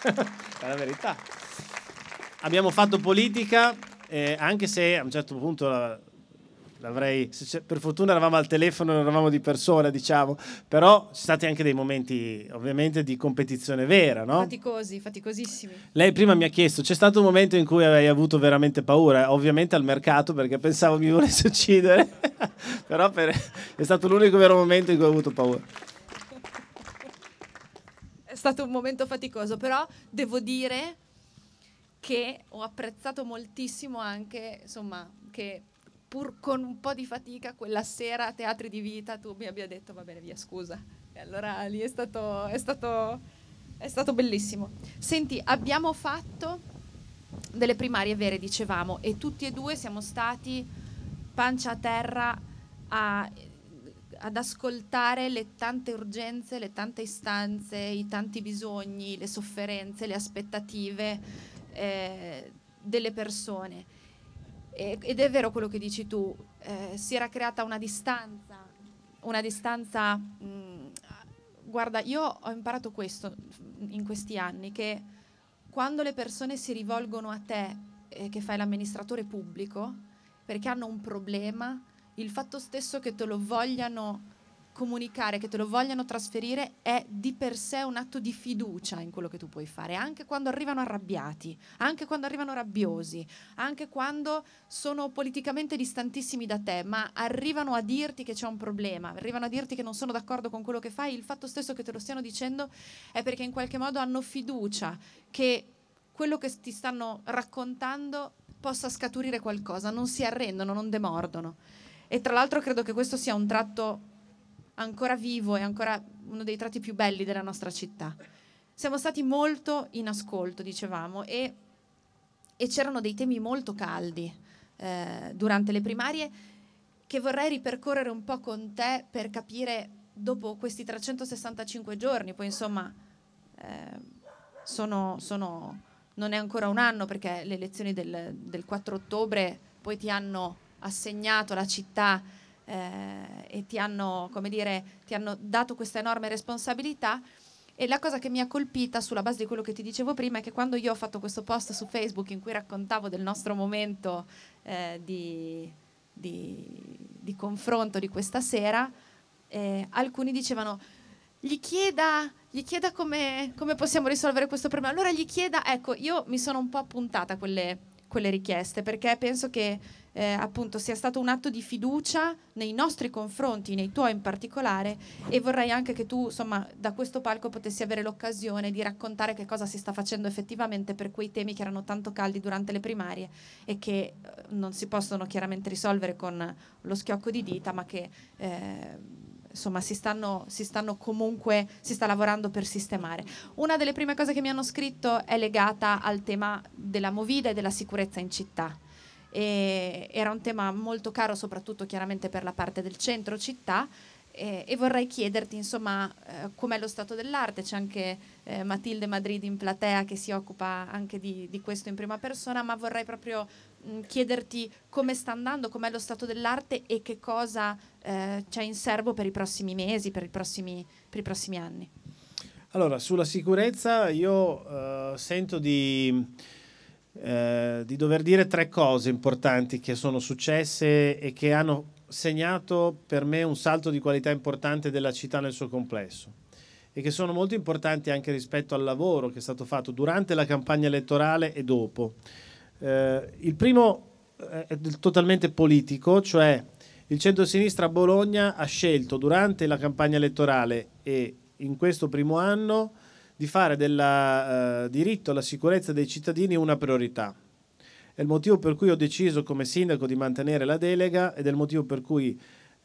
[LAUGHS] È la verità. Abbiamo fatto politica, eh, anche se a un certo punto la, l'avrei, per fortuna eravamo al telefono, non eravamo di persona, diciamo, però ci sono stati anche dei momenti ovviamente di competizione vera, no? Faticosi, faticosissimi. Lei prima mi ha chiesto, c'è stato un momento in cui avevi avuto veramente paura, ovviamente al mercato perché pensavo mi volesse uccidere, [LAUGHS] però per, è stato l'unico vero momento in cui ho avuto paura. È stato un momento faticoso, però devo dire che ho apprezzato moltissimo anche, insomma, che pur con un po' di fatica quella sera a Teatri di Vita tu mi abbia detto va bene via scusa. E allora lì è stato, è stato, è stato bellissimo. Senti, abbiamo fatto delle primarie vere, dicevamo, e tutti e due siamo stati pancia a terra a, ad ascoltare le tante urgenze, le tante istanze, i tanti bisogni, le sofferenze, le aspettative eh, delle persone ed è vero quello che dici tu, eh, si era creata una distanza, una distanza... Mh, mm, guarda, io ho imparato questo in questi anni, che quando le persone si rivolgono a te, eh, che fai l'amministratore pubblico, perché hanno un problema, il fatto stesso che te lo vogliano comunicare, che te lo vogliano trasferire, è di per sé un atto di fiducia in quello che tu puoi fare, anche quando arrivano arrabbiati, anche quando arrivano rabbiosi, anche quando sono politicamente distantissimi da te, ma arrivano a dirti che c'è un problema, arrivano a dirti che non sono d'accordo con quello che fai, il fatto stesso che te lo stiano dicendo è perché in qualche modo hanno fiducia che quello che ti stanno raccontando possa scaturire qualcosa, non si arrendono, non demordono. E tra l'altro credo che questo sia un tratto ancora vivo e ancora uno dei tratti più belli della nostra città. Siamo stati molto in ascolto, dicevamo, e, e c'erano dei temi molto caldi eh, durante le primarie che vorrei ripercorrere un po' con te per capire dopo questi 365 giorni, poi insomma eh, sono, sono, non è ancora un anno perché le elezioni del, del 4 ottobre poi ti hanno assegnato la città eh, e ti hanno, come dire, ti hanno dato questa enorme responsabilità. E la cosa che mi ha colpita sulla base di quello che ti dicevo prima è che quando io ho fatto questo post su Facebook in cui raccontavo del nostro momento eh, di, di, di, confronto di questa sera, eh, alcuni dicevano gli chieda, gli chieda come, come, possiamo risolvere questo problema. Allora gli chieda, ecco, io mi sono un po' appuntata a quelle, quelle richieste perché penso che eh, appunto sia stato un atto di fiducia nei nostri confronti, nei tuoi in particolare, e vorrei anche che tu, insomma, da questo palco potessi avere l'occasione di raccontare che cosa si sta facendo effettivamente per quei temi che erano tanto caldi durante le primarie e che eh, non si possono chiaramente risolvere con lo schiocco di dita, ma che eh, insomma si stanno, si stanno, comunque, si sta lavorando per sistemare. Una delle prime cose che mi hanno scritto è legata al tema della movida e della sicurezza in città. E era un tema molto caro soprattutto chiaramente per la parte del centro città eh, e vorrei chiederti insomma eh, com'è lo stato dell'arte, c'è anche eh, Matilde Madrid in platea che si occupa anche di, di questo in prima persona, ma vorrei proprio mh, mm, chiederti come sta andando, com'è lo stato dell'arte e che cosa eh, c'è in serbo per i prossimi mesi, per i prossimi, per i prossimi anni. Allora, sulla sicurezza io eh, sento di eh, di dover dire tre cose importanti che sono successe e che hanno segnato per me un salto di qualità importante della città nel suo complesso e che sono molto importanti anche rispetto al lavoro che è stato fatto durante la campagna elettorale e dopo. Eh, il primo eh, è totalmente politico, cioè il centro-sinistra a Bologna ha scelto durante la campagna elettorale e in questo primo anno di fare del uh, eh, diritto alla sicurezza dei cittadini una priorità. È il motivo per cui ho deciso come sindaco di mantenere la delega ed è il motivo per cui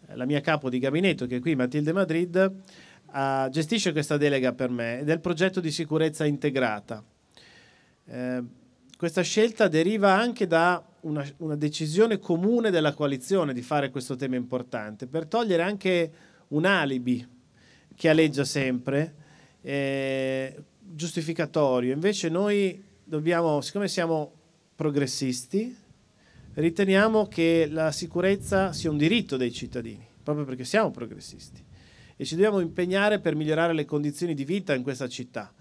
eh, la mia capo di gabinetto, che è qui Matilde Madrid, uh, gestisce questa delega per me ed è il progetto di sicurezza integrata. Eh, questa scelta deriva anche da una, una, decisione comune della coalizione di fare questo tema importante, per togliere anche un alibi che alleggia sempre, eh, giustificatorio. Invece noi dobbiamo, siccome siamo progressisti, riteniamo che la sicurezza sia un diritto dei cittadini, proprio perché siamo progressisti e ci dobbiamo impegnare per migliorare le condizioni di vita in questa città,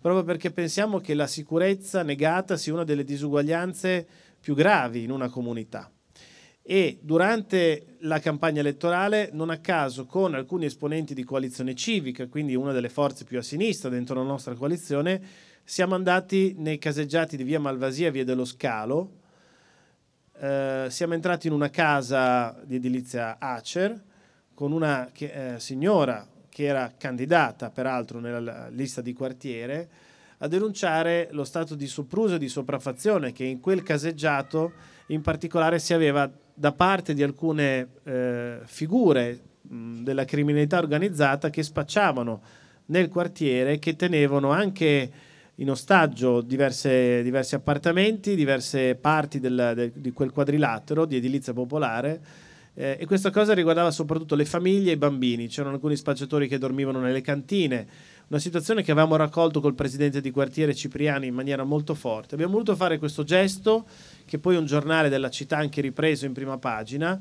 proprio perché pensiamo che la sicurezza negata sia una delle disuguaglianze più gravi in una comunità e durante la campagna elettorale, non a caso, con alcuni esponenti di coalizione civica, quindi una delle forze più a sinistra dentro la nostra coalizione, siamo andati nei caseggiati di via Malvasia, via dello Scalo, eh, siamo entrati in una casa di edilizia Acer con una che, eh, signora che era candidata peraltro nella lista di quartiere a denunciare lo stato di sopruso e di sopraffazione che in quel caseggiato in particolare si aveva da parte di alcune eh, figure mh, della criminalità organizzata che spacciavano nel quartiere, che tenevano anche in ostaggio diverse, diversi appartamenti, diverse parti del, de, di quel quadrilatero di edilizia popolare. Eh, e questa cosa riguardava soprattutto le famiglie e i bambini. C'erano alcuni spacciatori che dormivano nelle cantine. Una situazione che avevamo raccolto col presidente di quartiere Cipriani in maniera molto forte. Abbiamo voluto fare questo gesto che poi un giornale della città anche ripreso in prima pagina.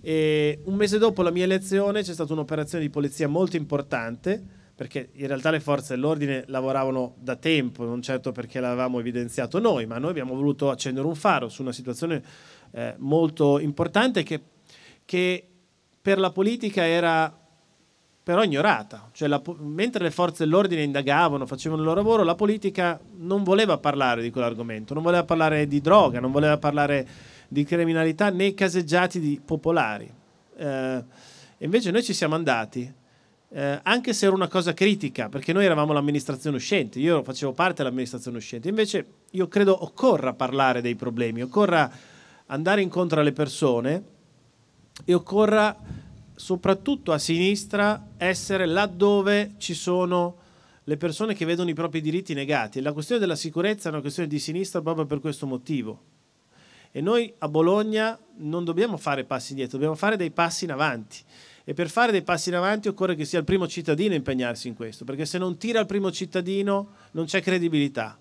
E un mese dopo la mia elezione c'è stata un'operazione di polizia molto importante, perché in realtà le forze dell'ordine lavoravano da tempo, non certo perché l'avevamo evidenziato noi, ma noi abbiamo voluto accendere un faro su una situazione eh, molto importante che, che per la politica era però ignorata. Cioè, la, mentre le forze dell'ordine indagavano, facevano il loro lavoro, la politica non voleva parlare di quell'argomento, non voleva parlare di droga, non voleva parlare di criminalità nei caseggiati popolari. Eh, invece noi ci siamo andati, eh, anche se era una cosa critica, perché noi eravamo l'amministrazione uscente, io facevo parte dell'amministrazione uscente, invece io credo occorra parlare dei problemi, occorra andare incontro alle persone e occorra soprattutto a sinistra, essere laddove ci sono le persone che vedono i propri diritti negati. La questione della sicurezza è una questione di sinistra proprio per questo motivo. E noi a Bologna non dobbiamo fare passi indietro, dobbiamo fare dei passi in avanti. E per fare dei passi in avanti occorre che sia il primo cittadino a impegnarsi in questo, perché se non tira il primo cittadino non c'è credibilità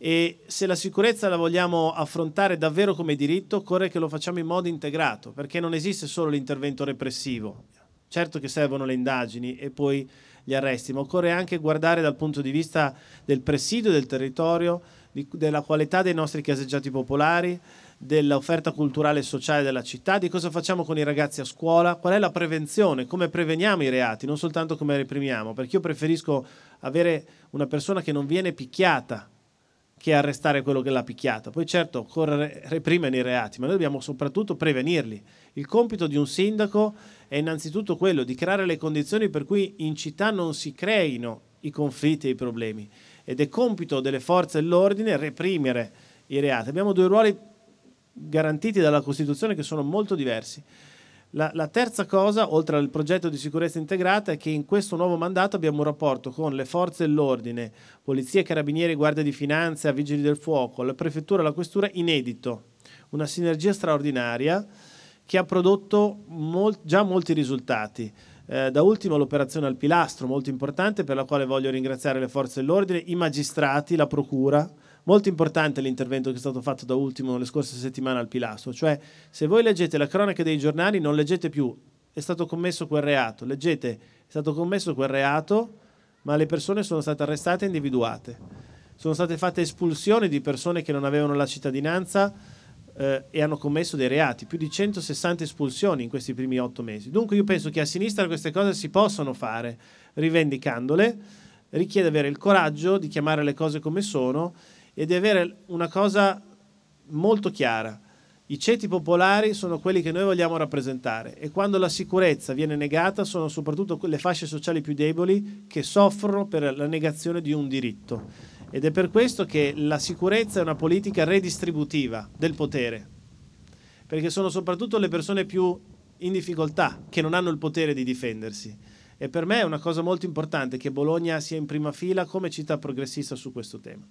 e se la sicurezza la vogliamo affrontare davvero come diritto occorre che lo facciamo in modo integrato perché non esiste solo l'intervento repressivo certo che servono le indagini e poi gli arresti ma occorre anche guardare dal punto di vista del presidio del territorio di, della qualità dei nostri caseggiati popolari dell'offerta culturale e sociale della città, di cosa facciamo con i ragazzi a scuola, qual è la prevenzione, come preveniamo i reati, non soltanto come reprimiamo, perché io preferisco avere una persona che non viene picchiata che arrestare quello che l'ha picchiato. Poi certo occorre reprimere i reati, ma noi dobbiamo soprattutto prevenirli. Il compito di un sindaco è innanzitutto quello di creare le condizioni per cui in città non si creino i conflitti e i problemi ed è compito delle forze dell'ordine reprimere i reati. Abbiamo due ruoli garantiti dalla Costituzione che sono molto diversi. La, la, terza cosa, oltre al progetto di sicurezza integrata, è che in questo nuovo mandato abbiamo un rapporto con le forze dell'ordine, polizia, carabinieri, guardia di finanza, vigili del fuoco, la prefettura, e la questura, inedito. Una sinergia straordinaria che ha prodotto molt, già molti risultati. Eh, da ultimo l'operazione al pilastro, molto importante, per la quale voglio ringraziare le forze dell'ordine, i magistrati, la procura, molto importante l'intervento che è stato fatto da ultimo le scorse settimane al Pilastro, cioè se voi leggete la cronaca dei giornali non leggete più è stato commesso quel reato, leggete è stato commesso quel reato, ma le persone sono state arrestate e individuate. Sono state fatte espulsioni di persone che non avevano la cittadinanza eh, e hanno commesso dei reati, più di 160 espulsioni in questi primi otto mesi. Dunque io penso che a sinistra queste cose si possono fare, rivendicandole, richiede avere il coraggio di chiamare le cose come sono e di avere una cosa molto chiara. I ceti popolari sono quelli che noi vogliamo rappresentare e quando la sicurezza viene negata sono soprattutto le fasce sociali più deboli che soffrono per la negazione di un diritto. Ed è per questo che la sicurezza è una politica redistributiva del potere, perché sono soprattutto le persone più in difficoltà che non hanno il potere di difendersi. E per me è una cosa molto importante che Bologna sia in prima fila come città progressista su questo tema.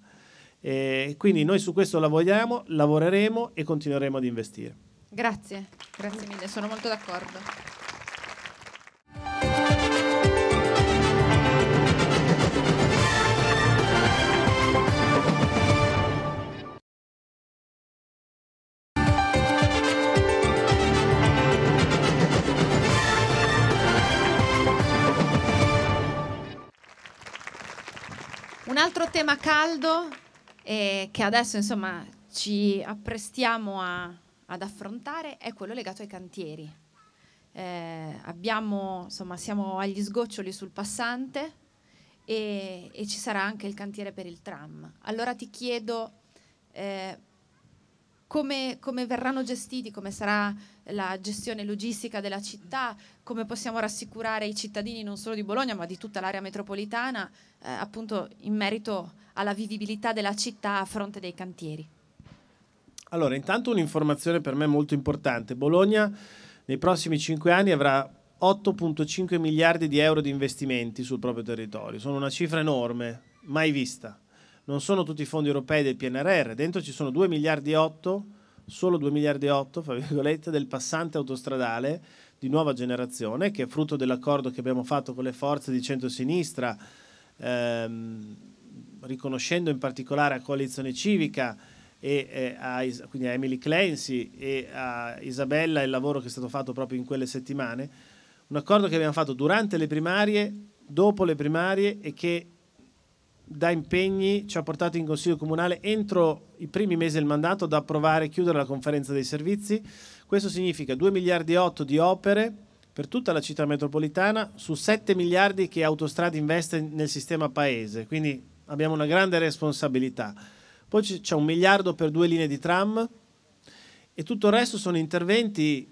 E quindi noi su questo lavoriamo, lavoreremo e continueremo ad investire. Grazie, grazie mille, sono molto d'accordo. Un altro tema caldo eh, che adesso insomma ci apprestiamo a, ad affrontare è quello legato ai cantieri. Eh, abbiamo, insomma, siamo agli sgoccioli sul passante e, e, ci sarà anche il cantiere per il tram. Allora ti chiedo eh, come, come, verranno gestiti, come sarà la gestione logistica della città, come possiamo rassicurare i cittadini non solo di Bologna ma di tutta l'area metropolitana eh, appunto in merito alla vivibilità della città a fronte dei cantieri. Allora, intanto un'informazione per me molto importante. Bologna nei prossimi cinque anni avrà 8.5 miliardi di euro di investimenti sul proprio territorio. Sono una cifra enorme, mai vista non sono tutti i fondi europei del PNRR, dentro ci sono 2 miliardi e 8, solo 2 miliardi e 8, fra virgolette, del passante autostradale di nuova generazione, che è frutto dell'accordo che abbiamo fatto con le forze di centrosinistra, ehm, riconoscendo in particolare a Coalizione Civica e eh, a, quindi a Emily Clancy e a Isabella il lavoro che è stato fatto proprio in quelle settimane, un accordo che abbiamo fatto durante le primarie, dopo le primarie e che da impegni ci ha portato in Consiglio Comunale entro i primi mesi del mandato ad approvare e chiudere la conferenza dei servizi. Questo significa 2 miliardi e 8 di opere per tutta la città metropolitana su 7 miliardi che Autostrada investe nel sistema paese, quindi abbiamo una grande responsabilità. Poi c'è un miliardo per due linee di tram e tutto il resto sono interventi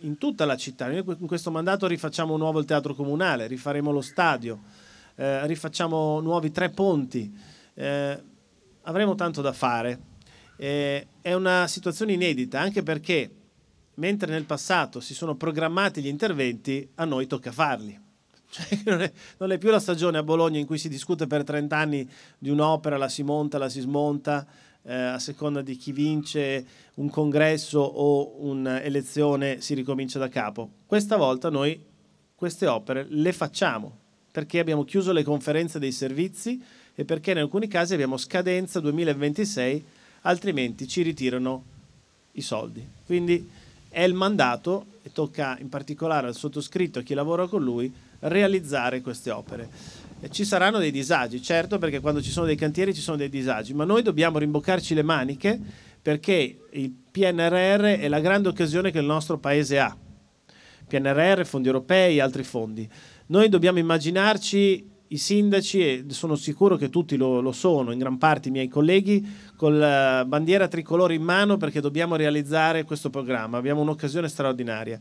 in tutta la città. Noi in questo mandato rifacciamo nuovo il teatro comunale, rifaremo lo stadio eh, rifacciamo nuovi tre ponti. Eh, avremo tanto da fare. Eh, è una situazione inedita anche perché mentre nel passato si sono programmati gli interventi, a noi tocca farli. [LAUGHS] Cioè, non, è, non, è, più la stagione a Bologna in cui si discute per 30 anni di un'opera, la si monta, la si smonta, eh, a seconda di chi vince un congresso o un'elezione si ricomincia da capo. Questa volta noi queste opere le facciamo, perché abbiamo chiuso le conferenze dei servizi e perché in alcuni casi abbiamo scadenza 2026, altrimenti ci ritirano i soldi. Quindi è il mandato e tocca in particolare al sottoscritto e a chi lavora con lui realizzare queste opere. ci saranno dei disagi, certo, perché quando ci sono dei cantieri ci sono dei disagi, ma noi dobbiamo rimboccarci le maniche perché il PNRR è la grande occasione che il nostro paese ha. PNRR, fondi europei, altri fondi noi dobbiamo immaginarci i sindaci, e sono sicuro che tutti lo, lo, sono, in gran parte i miei colleghi, con la eh, bandiera tricolore in mano perché dobbiamo realizzare questo programma, abbiamo un'occasione straordinaria.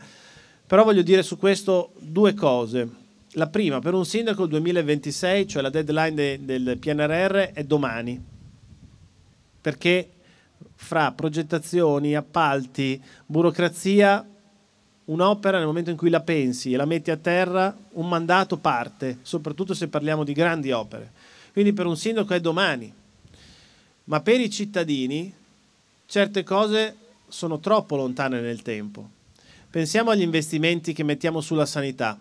Però voglio dire su questo due cose. La prima, per un sindaco il 2026, cioè la deadline de, del PNRR, è domani, perché fra progettazioni, appalti, burocrazia un'opera nel momento in cui la pensi e la metti a terra, un mandato parte, soprattutto se parliamo di grandi opere. Quindi per un sindaco è domani, ma per i cittadini certe cose sono troppo lontane nel tempo. Pensiamo agli investimenti che mettiamo sulla sanità.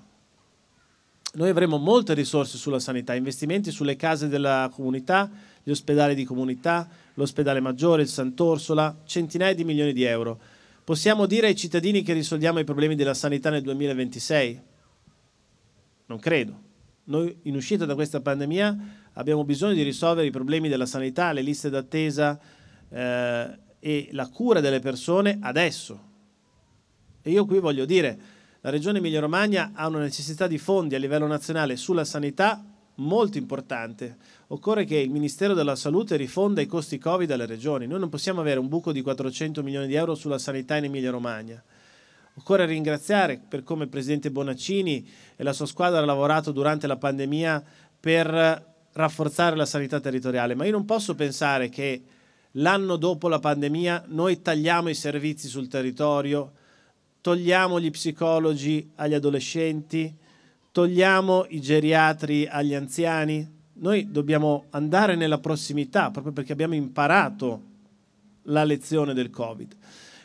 Noi avremo molte risorse sulla sanità, investimenti sulle case della comunità, gli ospedali di comunità, l'ospedale maggiore, il Sant'Orsola, centinaia di milioni di euro Possiamo dire ai cittadini che risolviamo i problemi della sanità nel 2026? Non credo. Noi in uscita da questa pandemia abbiamo bisogno di risolvere i problemi della sanità, le liste d'attesa eh, e la cura delle persone adesso. E io qui voglio dire, la Regione Emilia-Romagna ha una necessità di fondi a livello nazionale sulla sanità molto importante occorre che il Ministero della Salute rifonda i costi Covid alle regioni. Noi non possiamo avere un buco di 400 milioni di euro sulla sanità in Emilia-Romagna. Occorre ringraziare per come il Presidente Bonaccini e la sua squadra hanno lavorato durante la pandemia per rafforzare la sanità territoriale, ma io non posso pensare che l'anno dopo la pandemia noi tagliamo i servizi sul territorio, togliamo gli psicologi agli adolescenti, togliamo i geriatri agli anziani, noi dobbiamo andare nella prossimità proprio perché abbiamo imparato la lezione del Covid.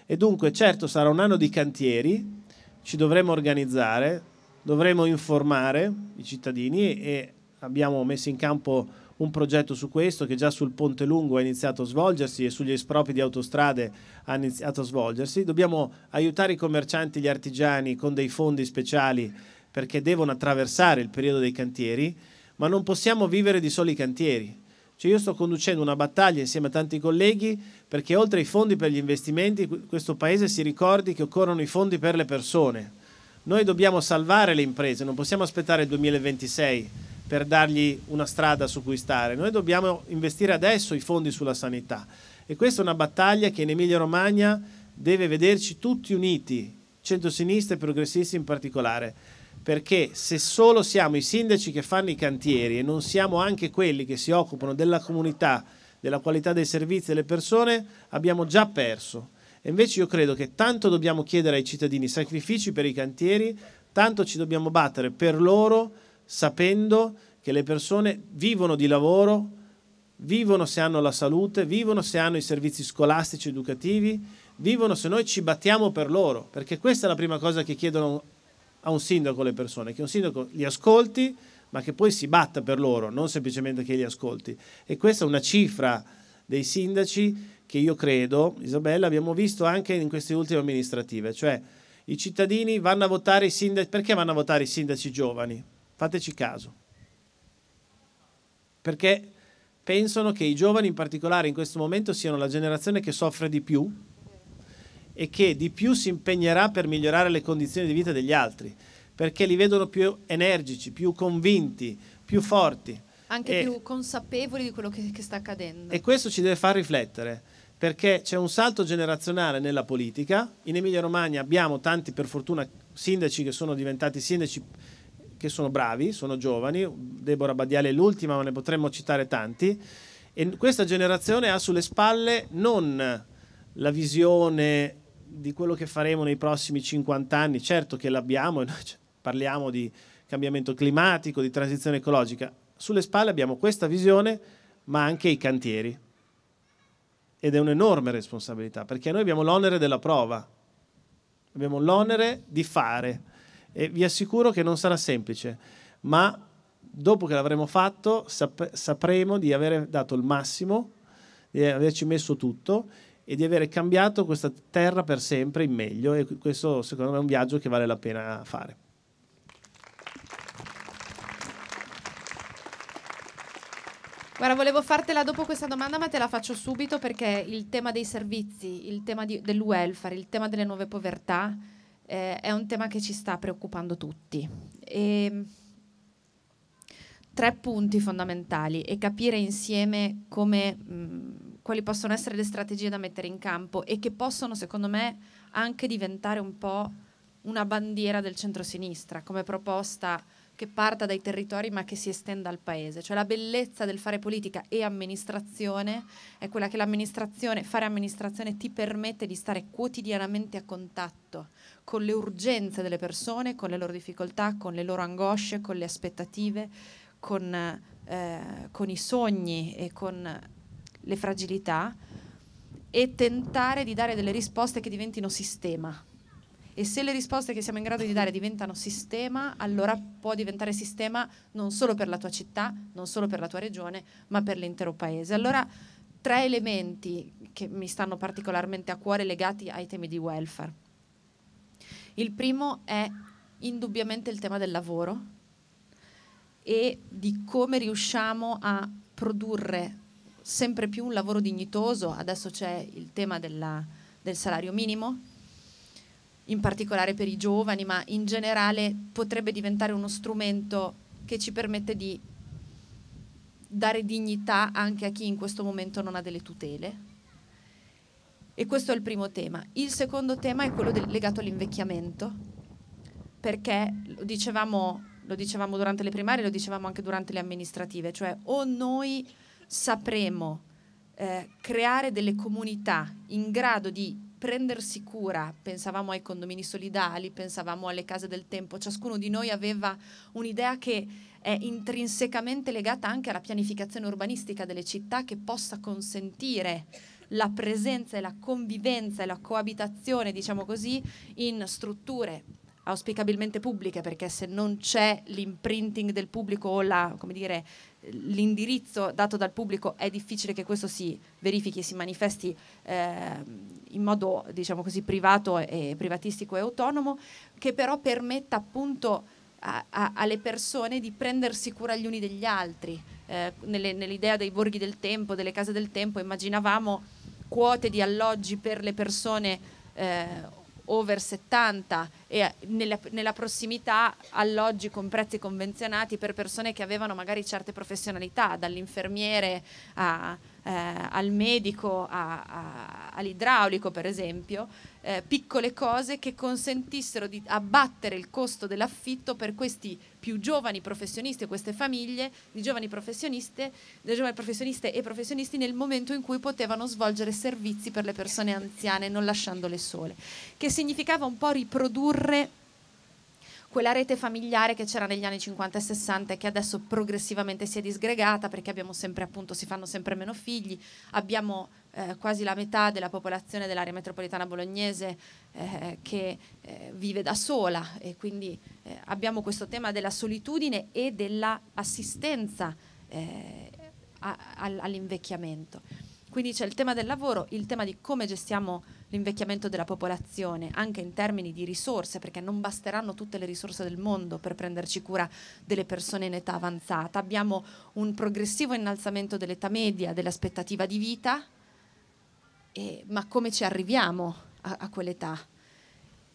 E dunque, certo, sarà un anno di cantieri, ci dovremo organizzare, dovremo informare i cittadini e abbiamo messo in campo un progetto su questo che già sul Ponte Lungo ha iniziato a svolgersi e sugli espropri di autostrade ha iniziato a svolgersi. Dobbiamo aiutare i commercianti e gli artigiani con dei fondi speciali perché devono attraversare il periodo dei cantieri ma non possiamo vivere di soli cantieri. Cioè io sto conducendo una battaglia insieme a tanti colleghi perché oltre ai fondi per gli investimenti questo Paese si ricordi che occorrono i fondi per le persone. Noi dobbiamo salvare le imprese, non possiamo aspettare il 2026 per dargli una strada su cui stare. Noi dobbiamo investire adesso i fondi sulla sanità. E questa è una battaglia che in Emilia Romagna deve vederci tutti uniti, centrosinistra e progressisti in particolare perché se solo siamo i sindaci che fanno i cantieri e non siamo anche quelli che si occupano della comunità, della qualità dei servizi delle persone, abbiamo già perso. E invece io credo che tanto dobbiamo chiedere ai cittadini sacrifici per i cantieri, tanto ci dobbiamo battere per loro sapendo che le persone vivono di lavoro, vivono se hanno la salute, vivono se hanno i servizi scolastici educativi, vivono se noi ci battiamo per loro, perché questa è la prima cosa che chiedono a un sindaco le persone, che un sindaco li ascolti, ma che poi si batta per loro, non semplicemente che li ascolti. E questa è una cifra dei sindaci che io credo, Isabella, abbiamo visto anche in queste ultime amministrative, cioè i cittadini vanno a votare i sindaci, perché vanno a votare i sindaci giovani? Fateci caso. Perché pensano che i giovani in particolare in questo momento siano la generazione che soffre di più e che di più si impegnerà per migliorare le condizioni di vita degli altri, perché li vedono più energici, più convinti, più forti. Anche e, più consapevoli di quello che, che sta accadendo. E questo ci deve far riflettere, perché c'è un salto generazionale nella politica. In Emilia Romagna abbiamo tanti, per fortuna, sindaci che sono diventati sindaci che sono bravi, sono giovani, Deborah Badiale è l'ultima, ma ne potremmo citare tanti. E questa generazione ha sulle spalle non la visione di quello che faremo nei prossimi 50 anni, certo che l'abbiamo, cioè, parliamo di cambiamento climatico, di transizione ecologica, sulle spalle abbiamo questa visione, ma anche i cantieri. Ed è un'enorme responsabilità, perché noi abbiamo l'onere della prova, abbiamo l'onere di fare e vi assicuro che non sarà semplice, ma dopo che l'avremo fatto sap- sapremo di aver dato il massimo, di averci messo tutto e di avere cambiato questa terra per sempre in meglio e questo secondo me è un viaggio che vale la pena fare. Guarda, volevo fartela dopo questa domanda, ma te la faccio subito perché il tema dei servizi, il tema di, del welfare, il tema delle nuove povertà eh, è un tema che ci sta preoccupando tutti. E mm, tre punti fondamentali e capire insieme come mh, mm, quali possono essere le strategie da mettere in campo e che possono, secondo me, anche diventare un po' una bandiera del centrosinistra come proposta che parta dai territori ma che si estenda al paese. Cioè la bellezza del fare politica e amministrazione è quella che l'amministrazione, fare amministrazione ti permette di stare quotidianamente a contatto con le urgenze delle persone, con le loro difficoltà, con le loro angosce, con le aspettative, con, eh, con i sogni e con le fragilità e tentare di dare delle risposte che diventino sistema. E se le risposte che siamo in grado di dare diventano sistema, allora può diventare sistema non solo per la tua città, non solo per la tua regione, ma per l'intero paese. Allora, tre elementi che mi stanno particolarmente a cuore legati ai temi di welfare. Il primo è indubbiamente il tema del lavoro e di come riusciamo a produrre sempre più un lavoro dignitoso, adesso c'è il tema della, del salario minimo, in particolare per i giovani, ma in generale potrebbe diventare uno strumento che ci permette di dare dignità anche a chi in questo momento non ha delle tutele. E questo è il primo tema. Il secondo tema è quello del, legato all'invecchiamento, perché lo dicevamo, lo dicevamo durante le primarie, lo dicevamo anche durante le amministrative, cioè o noi sapremo eh, creare delle comunità in grado di prendersi cura, pensavamo ai condomini solidali, pensavamo alle case del tempo, ciascuno di noi aveva un'idea che è intrinsecamente legata anche alla pianificazione urbanistica delle città che possa consentire la presenza e la convivenza e la coabitazione, diciamo così, in strutture auspicabilmente pubbliche, perché se non c'è l'imprinting del pubblico o la, come dire, l'indirizzo dato dal pubblico è difficile che questo si verifichi e si manifesti eh, in modo diciamo così privato e privatistico e autonomo che però permetta appunto a, a, alle persone di prendersi cura gli uni degli altri eh, nelle, nell'idea dei borghi del tempo delle case del tempo immaginavamo quote di alloggi per le persone eh, over 70 e eh, nella, nella prossimità alloggi con prezzi convenzionati per persone che avevano magari certe professionalità, dall'infermiere a, eh, al medico, a, a, all'idraulico per esempio, eh, piccole cose che consentissero di abbattere il costo dell'affitto per questi più giovani professionisti o queste famiglie di giovani professioniste, di giovani professioniste e professionisti nel momento in cui potevano svolgere servizi per le persone anziane non lasciandole sole, che significava un po' riprodurre ridurre quella rete familiare che c'era negli anni 50 e 60 e che adesso progressivamente si è disgregata perché abbiamo sempre appunto si fanno sempre meno figli, abbiamo eh, quasi la metà della popolazione dell'area metropolitana bolognese eh, che eh, vive da sola e quindi eh, abbiamo questo tema della solitudine e dell'assistenza eh, all'invecchiamento. Quindi c'è il tema del lavoro, il tema di come gestiamo l'invecchiamento della popolazione, anche in termini di risorse, perché non basteranno tutte le risorse del mondo per prenderci cura delle persone in età avanzata. Abbiamo un progressivo innalzamento dell'età media, dell'aspettativa di vita, e, ma come ci arriviamo a, a quell'età?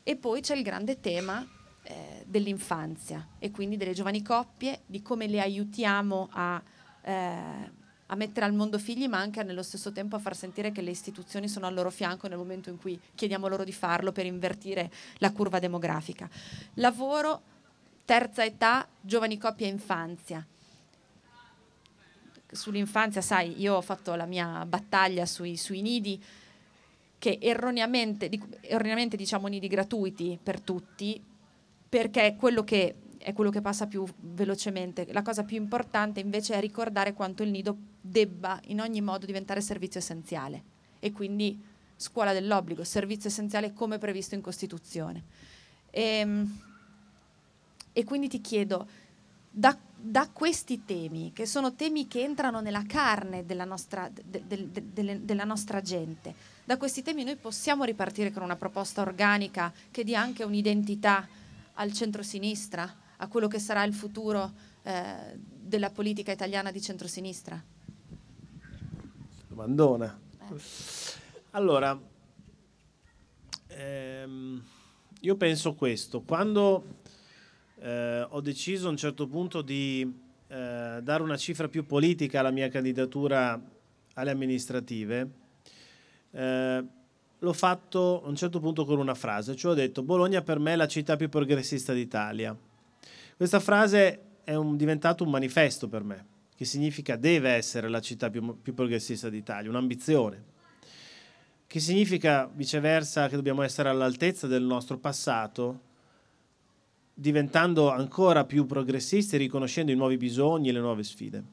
E poi c'è il grande tema eh, dell'infanzia e quindi delle giovani coppie, di come le aiutiamo a... Eh, a mettere al mondo figli, ma anche nello stesso tempo a far sentire che le istituzioni sono al loro fianco nel momento in cui chiediamo loro di farlo per invertire la curva demografica. Lavoro, terza età, giovani coppie e infanzia. Sull'infanzia, sai, io ho fatto la mia battaglia sui, sui nidi che erroneamente, erroneamente diciamo nidi gratuiti per tutti, perché quello che è quello che passa più velocemente. La cosa più importante invece è ricordare quanto il nido debba in ogni modo diventare servizio essenziale e quindi scuola dell'obbligo, servizio essenziale come previsto in Costituzione. E, ehm, e quindi ti chiedo, da, da, questi temi, che sono temi che entrano nella carne della nostra, de, de, de, della nostra gente, da questi temi noi possiamo ripartire con una proposta organica che dia anche un'identità al centro-sinistra, a quello che sarà il futuro eh, della politica italiana di centrosinistra? Domandona. Eh. Allora, ehm, io penso questo, quando eh, ho deciso a un certo punto di eh, dare una cifra più politica alla mia candidatura alle amministrative, eh, l'ho fatto a un certo punto con una frase, cioè ho detto Bologna per me è la città più progressista d'Italia. Questa frase è un, diventata un manifesto per me, che significa deve essere la città più, più progressista d'Italia, un'ambizione, che significa viceversa che dobbiamo essere all'altezza del nostro passato, diventando ancora più progressisti, riconoscendo i nuovi bisogni e le nuove sfide.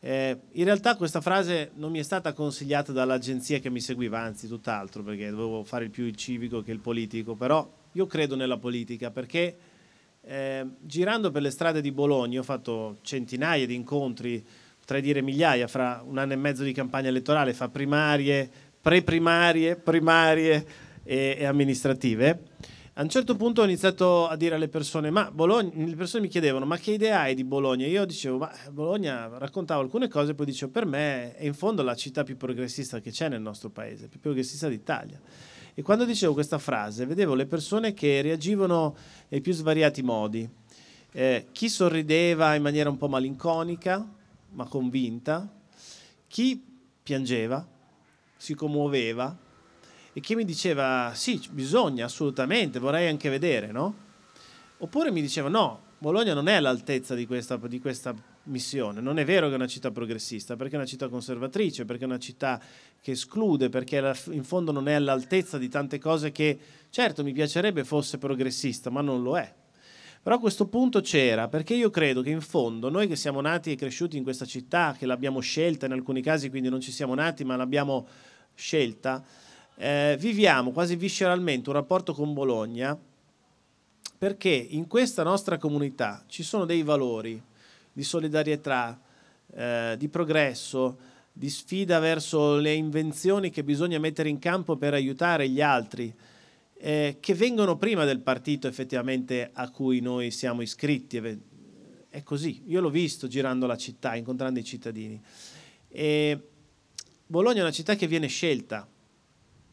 Eh, in realtà questa frase non mi è stata consigliata dall'agenzia che mi seguiva, anzi tutt'altro, perché dovevo fare più il civico che il politico, però io credo nella politica perché Ehm, girando per le strade di Bologna ho fatto centinaia di incontri, potrei dire migliaia, fra un anno e mezzo di campagna elettorale, fra primarie, pre-primarie, primarie e, e amministrative. A un certo punto ho iniziato a dire alle persone, ma Bologna, le persone mi chiedevano, ma che idea hai di Bologna? Io dicevo, ma eh, Bologna raccontavo alcune cose, poi dicevo, per me è in fondo la città più progressista che c'è nel nostro paese, più progressista d'Italia. E quando dicevo questa frase, vedevo le persone che reagivano nei più svariati modi. Eh, chi sorrideva in maniera un po' malinconica, ma convinta, chi piangeva, si commuoveva e chi mi diceva sì, bisogna assolutamente, vorrei anche vedere, no? Oppure mi diceva no, Bologna non è all'altezza di questa, di questa missione. Non è vero che è una città progressista, perché è una città conservatrice, perché è una città che esclude, perché in fondo non è all'altezza di tante cose che certo mi piacerebbe fosse progressista, ma non lo è. Però a questo punto c'era, perché io credo che in fondo noi che siamo nati e cresciuti in questa città, che l'abbiamo scelta in alcuni casi, quindi non ci siamo nati, ma l'abbiamo scelta, eh, viviamo quasi visceralmente un rapporto con Bologna perché in questa nostra comunità ci sono dei valori di solidarietà, eh, di progresso, di sfida verso le invenzioni che bisogna mettere in campo per aiutare gli altri, eh, che vengono prima del partito effettivamente a cui noi siamo iscritti. È così, io l'ho visto girando la città, incontrando i cittadini. E Bologna è una città che viene scelta.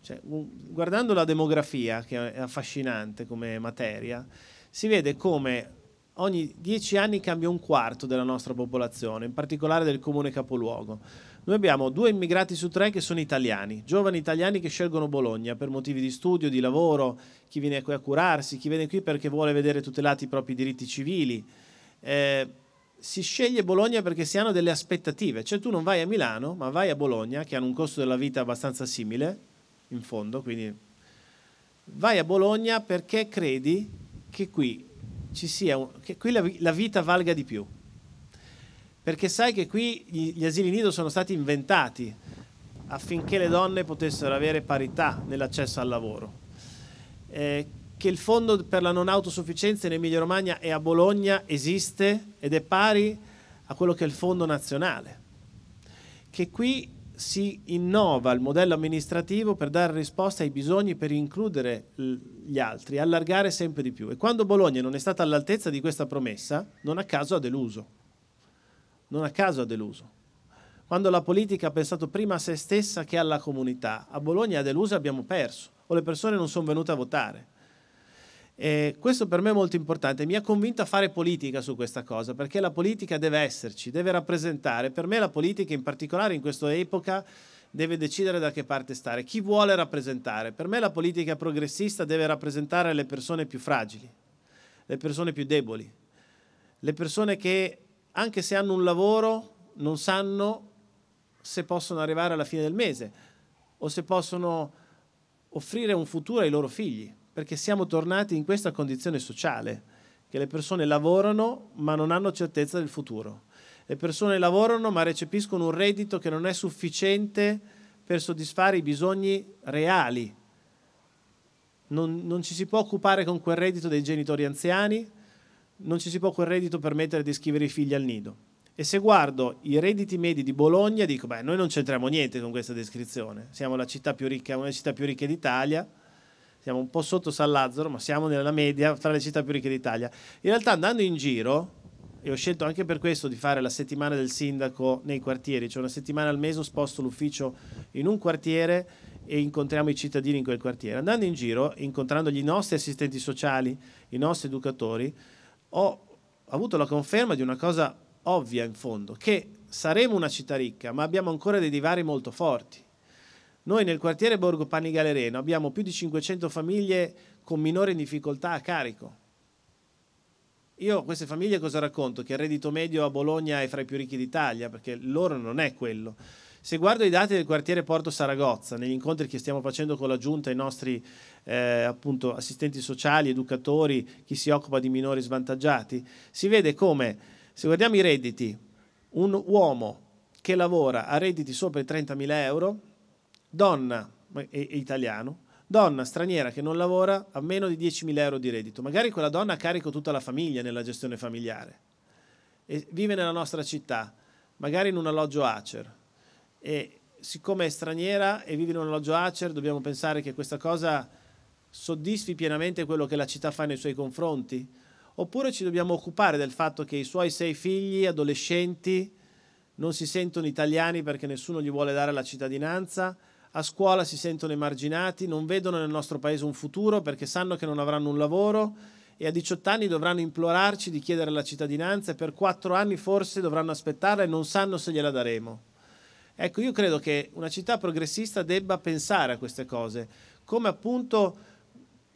Cioè, guardando la demografia, che è affascinante come materia, si vede come ogni dieci anni cambia un quarto della nostra popolazione, in particolare del comune capoluogo. Noi abbiamo due immigrati su tre che sono italiani, giovani italiani che scelgono Bologna per motivi di studio, di lavoro, chi viene qui a curarsi, chi viene qui perché vuole vedere tutelati i propri diritti civili. Eh, si sceglie Bologna perché si hanno delle aspettative, cioè tu non vai a Milano ma vai a Bologna che hanno un costo della vita abbastanza simile, in fondo, quindi vai a Bologna perché credi che qui ci sia un, che qui la, la, vita valga di più. Perché sai che qui gli, gli asili nido sono stati inventati affinché le donne potessero avere parità nell'accesso al lavoro. Eh, che il fondo per la non autosufficienza in Emilia Romagna e a Bologna esiste ed è pari a quello che è il fondo nazionale. Che qui si innova il modello amministrativo per dare risposta ai bisogni, per includere gli altri, allargare sempre di più. E quando Bologna non è stata all'altezza di questa promessa, non a caso ha deluso. Non a caso ha deluso. Quando la politica ha pensato prima a se stessa che alla comunità, a Bologna ha deluso e abbiamo perso, o le persone non sono venute a votare. E questo per me è molto importante, mi ha convinto a fare politica su questa cosa, perché la politica deve esserci, deve rappresentare. Per me la politica, in particolare in questa epoca, deve decidere da che parte stare, chi vuole rappresentare. Per me la politica progressista deve rappresentare le persone più fragili, le persone più deboli, le persone che, anche se hanno un lavoro, non sanno se possono arrivare alla fine del mese o se possono offrire un futuro ai loro figli perché siamo tornati in questa condizione sociale, che le persone lavorano ma non hanno certezza del futuro. Le persone lavorano ma recepiscono un reddito che non è sufficiente per soddisfare i bisogni reali. Non, non ci si può occupare con quel reddito dei genitori anziani, non ci si può quel reddito permettere di scrivere i figli al nido. E se guardo i redditi medi di Bologna, dico, beh, noi non c'entriamo niente con questa descrizione, siamo la città più ricca, una città più ricche d'Italia, siamo un po' sotto San Lazzaro, ma siamo nella media tra le città più ricche d'Italia. In realtà andando in giro, e ho scelto anche per questo di fare la settimana del sindaco nei quartieri, cioè una settimana al mese sposto l'ufficio in un quartiere e incontriamo i cittadini in quel quartiere. Andando in giro, incontrando gli nostri assistenti sociali, i nostri educatori, ho avuto la conferma di una cosa ovvia in fondo, che saremo una città ricca, ma abbiamo ancora dei divari molto forti. Noi nel quartiere Borgo Panni abbiamo più di 500 famiglie con minore in difficoltà a carico. Io a queste famiglie cosa racconto? Che il reddito medio a Bologna è fra i più ricchi d'Italia, perché loro non è quello. Se guardo i dati del quartiere Porto Saragozza, negli incontri che stiamo facendo con la Giunta, i nostri eh, appunto, assistenti sociali, educatori, chi si occupa di minori svantaggiati, si vede come, se guardiamo i redditi, un uomo che lavora a redditi sopra i 30.000 euro donna e, e italiano, donna straniera che non lavora a meno di 10.000 euro di reddito. Magari quella donna ha carico tutta la famiglia nella gestione familiare e vive nella nostra città, magari in un alloggio Acer. E siccome è straniera e vive in un alloggio Acer, dobbiamo pensare che questa cosa soddisfi pienamente quello che la città fa nei suoi confronti? Oppure ci dobbiamo occupare del fatto che i suoi sei figli adolescenti non si sentono italiani perché nessuno gli vuole dare la cittadinanza? a scuola si sentono emarginati, non vedono nel nostro paese un futuro perché sanno che non avranno un lavoro e a 18 anni dovranno implorarci di chiedere la cittadinanza e per 4 anni forse dovranno aspettarla e non sanno se gliela daremo. Ecco, io credo che una città progressista debba pensare a queste cose, come appunto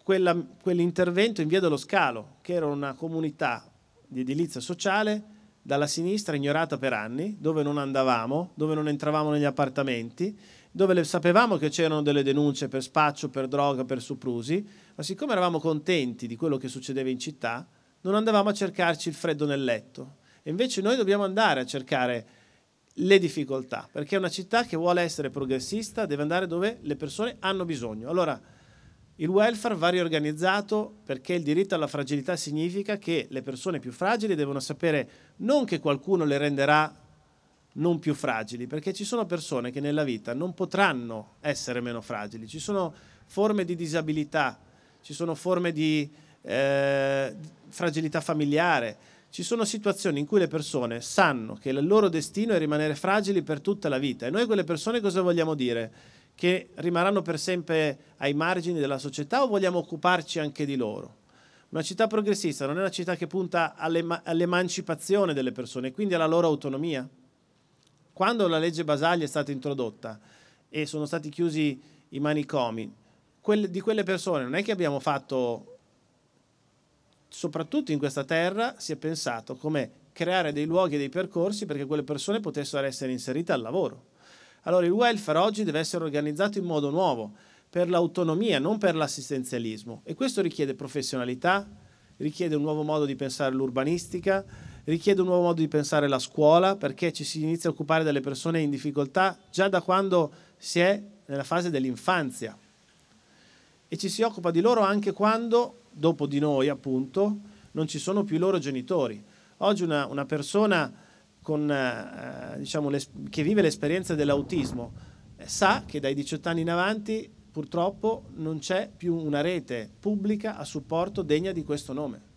quella, quell'intervento in via dello Scalo, che era una comunità di edilizia sociale dalla sinistra ignorata per anni, dove non andavamo, dove non entravamo negli appartamenti dove le, sapevamo che c'erano delle denunce per spaccio, per droga, per soprusi, ma siccome eravamo contenti di quello che succedeva in città, non andavamo a cercarci il freddo nel letto. E invece noi dobbiamo andare a cercare le difficoltà, perché una città che vuole essere progressista, deve andare dove le persone hanno bisogno. Allora, il welfare va riorganizzato perché il diritto alla fragilità significa che le persone più fragili devono sapere non che qualcuno le renderà non più fragili, perché ci sono persone che nella vita non potranno essere meno fragili, ci sono forme di disabilità, ci sono forme di eh, fragilità familiare, ci sono situazioni in cui le persone sanno che il loro destino è rimanere fragili per tutta la vita e noi quelle persone cosa vogliamo dire? Che rimarranno per sempre ai margini della società o vogliamo occuparci anche di loro? Una città progressista non è una città che punta all'emancipazione delle persone, quindi alla loro autonomia? Quando la legge Basaglia è stata introdotta e sono stati chiusi i manicomi, quelle, di quelle persone non è che abbiamo fatto, soprattutto in questa terra, si è pensato come creare dei luoghi e dei percorsi perché quelle persone potessero essere inserite al lavoro. Allora il welfare oggi deve essere organizzato in modo nuovo, per l'autonomia, non per l'assistenzialismo. E questo richiede professionalità, richiede un nuovo modo di pensare l'urbanistica, richiede un nuovo modo di pensare la scuola perché ci si inizia a occupare delle persone in difficoltà già da quando si è nella fase dell'infanzia e ci si occupa di loro anche quando, dopo di noi appunto, non ci sono più i loro genitori. Oggi una, una persona con, eh, diciamo, che vive l'esperienza dell'autismo eh, sa che dai 18 anni in avanti purtroppo non c'è più una rete pubblica a supporto degna di questo nome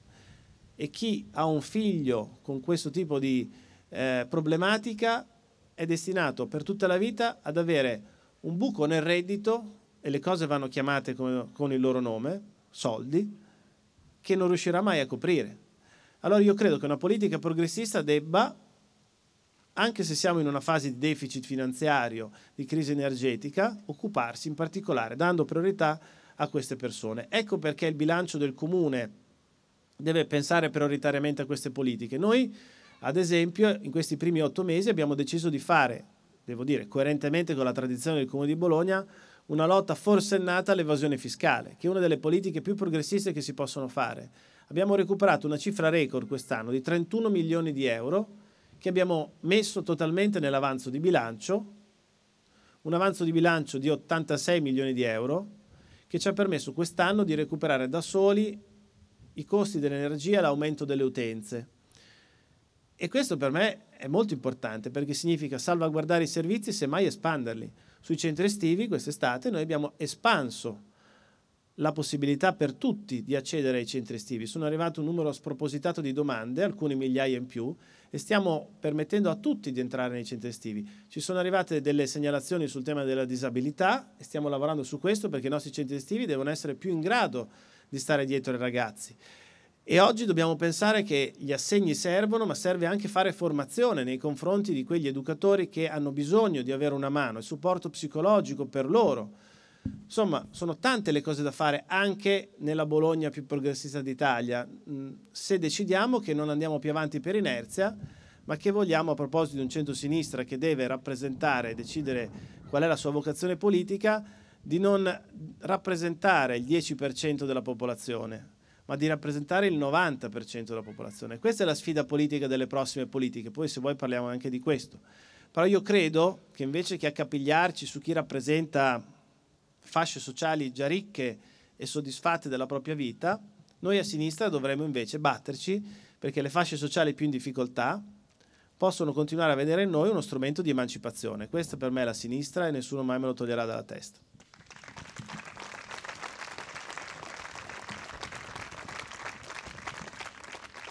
e chi ha un figlio con questo tipo di eh, problematica è destinato per tutta la vita ad avere un buco nel reddito e le cose vanno chiamate con, con il loro nome, soldi, che non riuscirà mai a coprire. Allora io credo che una politica progressista debba, anche se siamo in una fase di deficit finanziario, di crisi energetica, occuparsi in particolare dando priorità a queste persone. Ecco perché il bilancio del comune deve pensare prioritariamente a queste politiche. Noi, ad esempio, in questi primi otto mesi abbiamo deciso di fare, devo dire, coerentemente con la tradizione del Comune di Bologna, una lotta forsennata all'evasione fiscale, che è una delle politiche più progressiste che si possono fare. Abbiamo recuperato una cifra record quest'anno di 31 milioni di euro che abbiamo messo totalmente nell'avanzo di bilancio, un avanzo di bilancio di 86 milioni di euro che ci ha permesso quest'anno di recuperare da soli i costi dell'energia e l'aumento delle utenze. E questo per me è molto importante perché significa salvaguardare i servizi semmai espanderli. Sui centri estivi quest'estate noi abbiamo espanso la possibilità per tutti di accedere ai centri estivi. Sono arrivato un numero spropositato di domande, alcune migliaia in più, e stiamo permettendo a tutti di entrare nei centri estivi. Ci sono arrivate delle segnalazioni sul tema della disabilità e stiamo lavorando su questo perché i nostri centri estivi devono essere più in grado di stare dietro ai ragazzi. E oggi dobbiamo pensare che gli assegni servono, ma serve anche fare formazione nei confronti di quegli educatori che hanno bisogno di avere una mano e supporto psicologico per loro. Insomma, sono tante le cose da fare anche nella Bologna più progressista d'Italia, mm, se decidiamo che non andiamo più avanti per inerzia, ma che vogliamo, a proposito di un centro-sinistra che deve rappresentare e decidere qual è la sua vocazione politica, di non rappresentare il 10% della popolazione, ma di rappresentare il 90% della popolazione. Questa è la sfida politica delle prossime politiche, poi se vuoi parliamo anche di questo. Però io credo che invece che accapigliarci su chi rappresenta fasce sociali già ricche e soddisfatte della propria vita, noi a sinistra dovremmo invece batterci perché le fasce sociali più in difficoltà possono continuare a vedere in noi uno strumento di emancipazione. Questa per me è la sinistra e nessuno mai me lo toglierà dalla testa.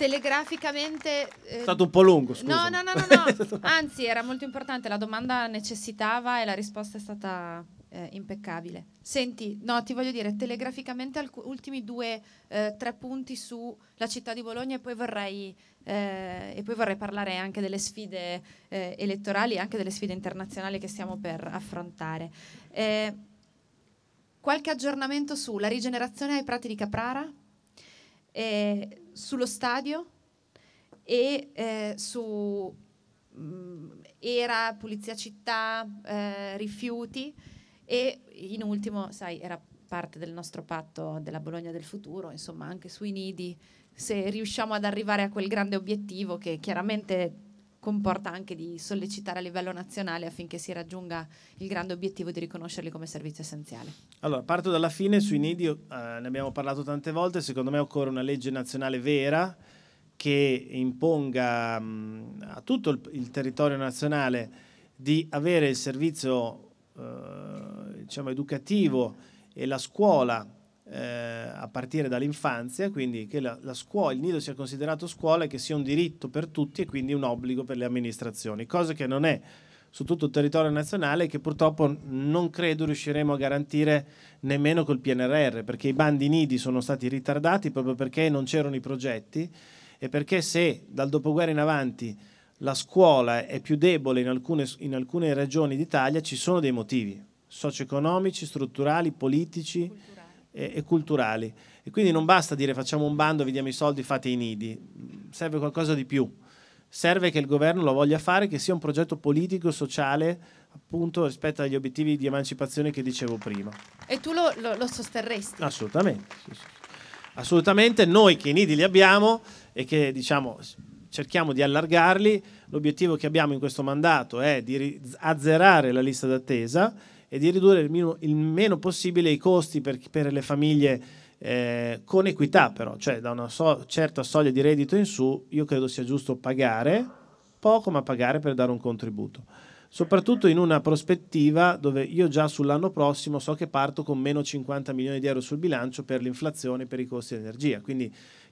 telegraficamente... Eh... È stato un po' lungo, scusa. No, no, no, [LAUGHS] no, no. anzi era molto importante, la domanda necessitava e la risposta è stata eh, impeccabile. Senti, no, ti voglio dire, telegraficamente alc- ultimi due, eh, tre punti sulla città di Bologna e poi vorrei, eh, e poi vorrei parlare anche delle sfide eh, elettorali e anche delle sfide internazionali che stiamo per affrontare. Eh, qualche aggiornamento sulla rigenerazione ai prati di Caprara? E eh, sullo stadio e eh, su mh, mm, era pulizia città, eh, rifiuti e in ultimo, sai, era parte del nostro patto della Bologna del futuro, insomma anche sui nidi, se riusciamo ad arrivare a quel grande obiettivo che chiaramente comporta anche di sollecitare a livello nazionale affinché si raggiunga il grande obiettivo di riconoscerli come servizio essenziale. Allora, parto dalla fine, sui nidi eh, ne abbiamo parlato tante volte, secondo me occorre una legge nazionale vera che imponga mh, a tutto il, il, territorio nazionale di avere il servizio eh, diciamo, educativo e la scuola eh, a partire dall'infanzia, quindi che la, la scuola, il nido sia considerato scuola e che sia un diritto per tutti e quindi un obbligo per le amministrazioni, cosa che non è su tutto il territorio nazionale che purtroppo non credo riusciremo a garantire nemmeno col PNRR, perché i bandi nidi sono stati ritardati proprio perché non c'erano i progetti e perché se dal dopoguerra in avanti la scuola è più debole in alcune, in alcune regioni d'Italia ci sono dei motivi socio-economici, strutturali, politici, e, e culturali. E quindi non basta dire facciamo un bando, vi diamo i soldi, fate i nidi, serve qualcosa di più. Serve che il governo lo voglia fare, che sia un progetto politico, sociale, appunto rispetto agli obiettivi di emancipazione che dicevo prima. E tu lo, lo, lo sosterresti? Assolutamente, sì, sì. assolutamente. Noi che i nidi li abbiamo e che diciamo cerchiamo di allargarli, l'obiettivo che abbiamo in questo mandato è di azzerare la lista d'attesa e di ridurre il, meno, il meno possibile i costi per, per le famiglie eh, con equità però, cioè da una so, certa soglia di reddito in su io credo sia giusto pagare poco ma pagare per dare un contributo soprattutto in una prospettiva dove io già sull'anno prossimo so che parto con meno 50 milioni di euro sul bilancio per l'inflazione e per i costi di energia. Quindi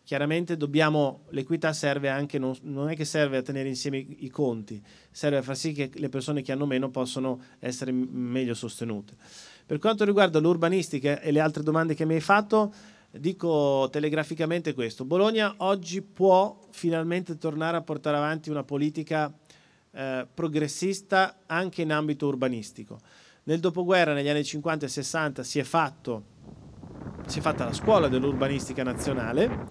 Chiaramente dobbiamo, l'equità serve anche, non, non, è che serve a tenere insieme i, i, conti, serve a far sì che le persone che hanno meno possano essere meglio sostenute. Per quanto riguarda l'urbanistica e le altre domande che mi hai fatto, dico telegraficamente questo. Bologna oggi può finalmente tornare a portare avanti una politica eh, progressista anche in ambito urbanistico. Nel dopoguerra, negli anni 50 e 60, si è, fatto, si è fatta la scuola dell'urbanistica nazionale,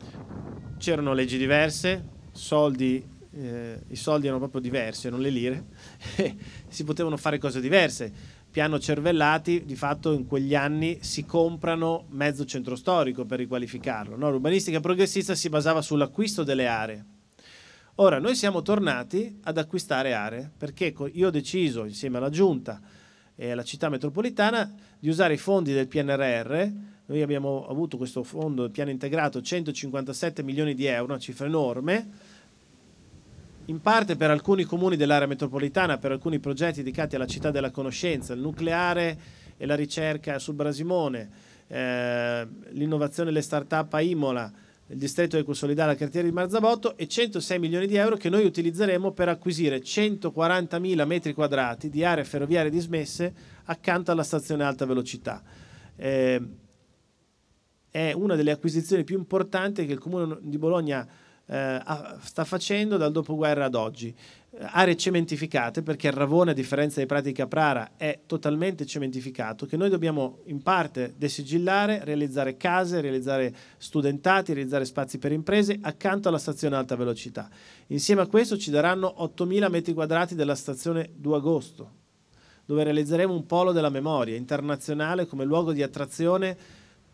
c'erano leggi diverse, soldi, eh, i soldi erano proprio diversi, non le lire, [LAUGHS] e si potevano fare cose diverse. Piano Cervellati, di fatto in quegli anni si comprano mezzo centro storico per riqualificarlo. No? L'urbanistica progressista si basava sull'acquisto delle aree. Ora, noi siamo tornati ad acquistare aree perché io ho deciso, insieme alla Giunta e alla città metropolitana, di usare i fondi del PNRR noi abbiamo avuto questo fondo, il piano integrato, 157 milioni di euro, una cifra enorme, in parte per alcuni comuni dell'area metropolitana, per alcuni progetti dedicati alla città della conoscenza, il nucleare e la ricerca sul Brasimone, eh, l'innovazione e le start-up a Imola, il distretto ecosolidale al quartiere di Marzabotto e 106 milioni di euro che noi utilizzeremo per acquisire 140 mila metri quadrati di aree ferroviarie dismesse accanto alla stazione alta velocità. Eh, è una delle acquisizioni più importanti che il Comune di Bologna eh, sta facendo dal dopoguerra ad oggi. Aree cementificate, perché il Ravone, a differenza dei Prati di Caprara, è totalmente cementificato, che noi dobbiamo in parte desigillare, realizzare case, realizzare studentati, realizzare spazi per imprese accanto alla stazione alta velocità. Insieme a questo ci daranno 8.000 metri quadrati della stazione 2 agosto, dove realizzeremo un polo della memoria internazionale come luogo di attrazione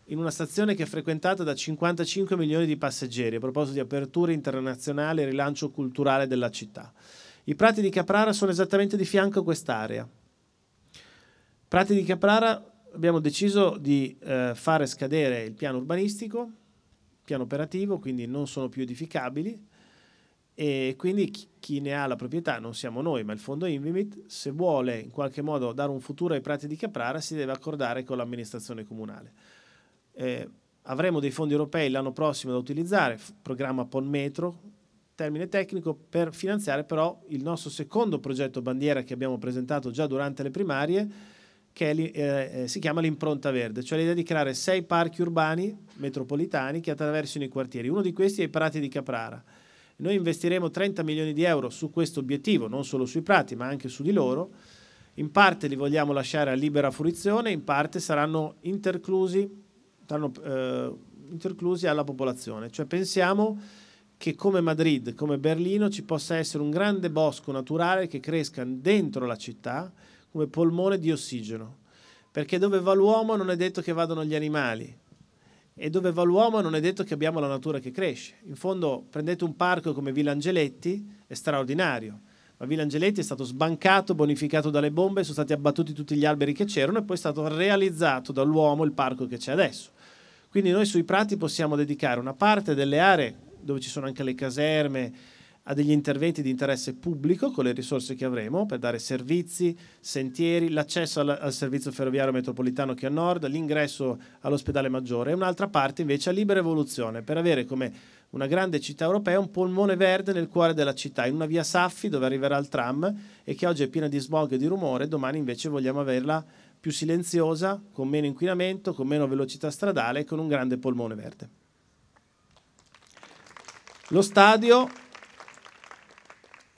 in una stazione che è frequentata da 55 milioni di passeggeri a proposito di apertura internazionale e rilancio culturale della città. I Prati di Caprara sono esattamente di fianco a quest'area. Prati di Caprara abbiamo deciso di eh, fare scadere il piano urbanistico, il piano operativo, quindi non sono più edificabili e quindi chi ne ha la proprietà non siamo noi ma il fondo Invimit se vuole in qualche modo dare un futuro ai prati di Caprara si deve accordare con l'amministrazione comunale eh, avremo dei fondi europei l'anno prossimo da utilizzare, programma Ponmetro, termine tecnico, per finanziare però il nostro secondo progetto bandiera che abbiamo presentato già durante le primarie, che è, eh, eh, si chiama l'impronta verde, cioè l'idea di creare sei parchi urbani metropolitani che attraversino i quartieri. Uno di questi è i Prati di Caprara. Noi investiremo 30 milioni di euro su questo obiettivo, non solo sui prati, ma anche su di loro. In parte li vogliamo lasciare a libera fruizione, in parte saranno interclusi stanno eh, interclusi alla popolazione. Cioè pensiamo che come Madrid, come Berlino, ci possa essere un grande bosco naturale che cresca dentro la città come polmone di ossigeno. Perché dove va l'uomo non è detto che vadano gli animali, e dove va l'uomo non è detto che abbiamo la natura che cresce. In fondo prendete un parco come Villa Angeletti, è straordinario, ma Villa Angeletti è stato sbancato, bonificato dalle bombe, sono stati abbattuti tutti gli alberi che c'erano e poi è stato realizzato dall'uomo il parco che c'è adesso. Quindi noi sui prati possiamo dedicare una parte delle aree dove ci sono anche le caserme a degli interventi di interesse pubblico con le risorse che avremo per dare servizi, sentieri, l'accesso al, al servizio ferroviario metropolitano che è a nord, l'ingresso all'ospedale maggiore e un'altra parte invece a libera evoluzione per avere come una grande città europea un polmone verde nel cuore della città, in una via Saffi dove arriverà il tram e che oggi è piena di smog e di rumore, domani invece vogliamo averla più silenziosa, con meno inquinamento, con meno velocità stradale e con un grande polmone verde. Lo stadio,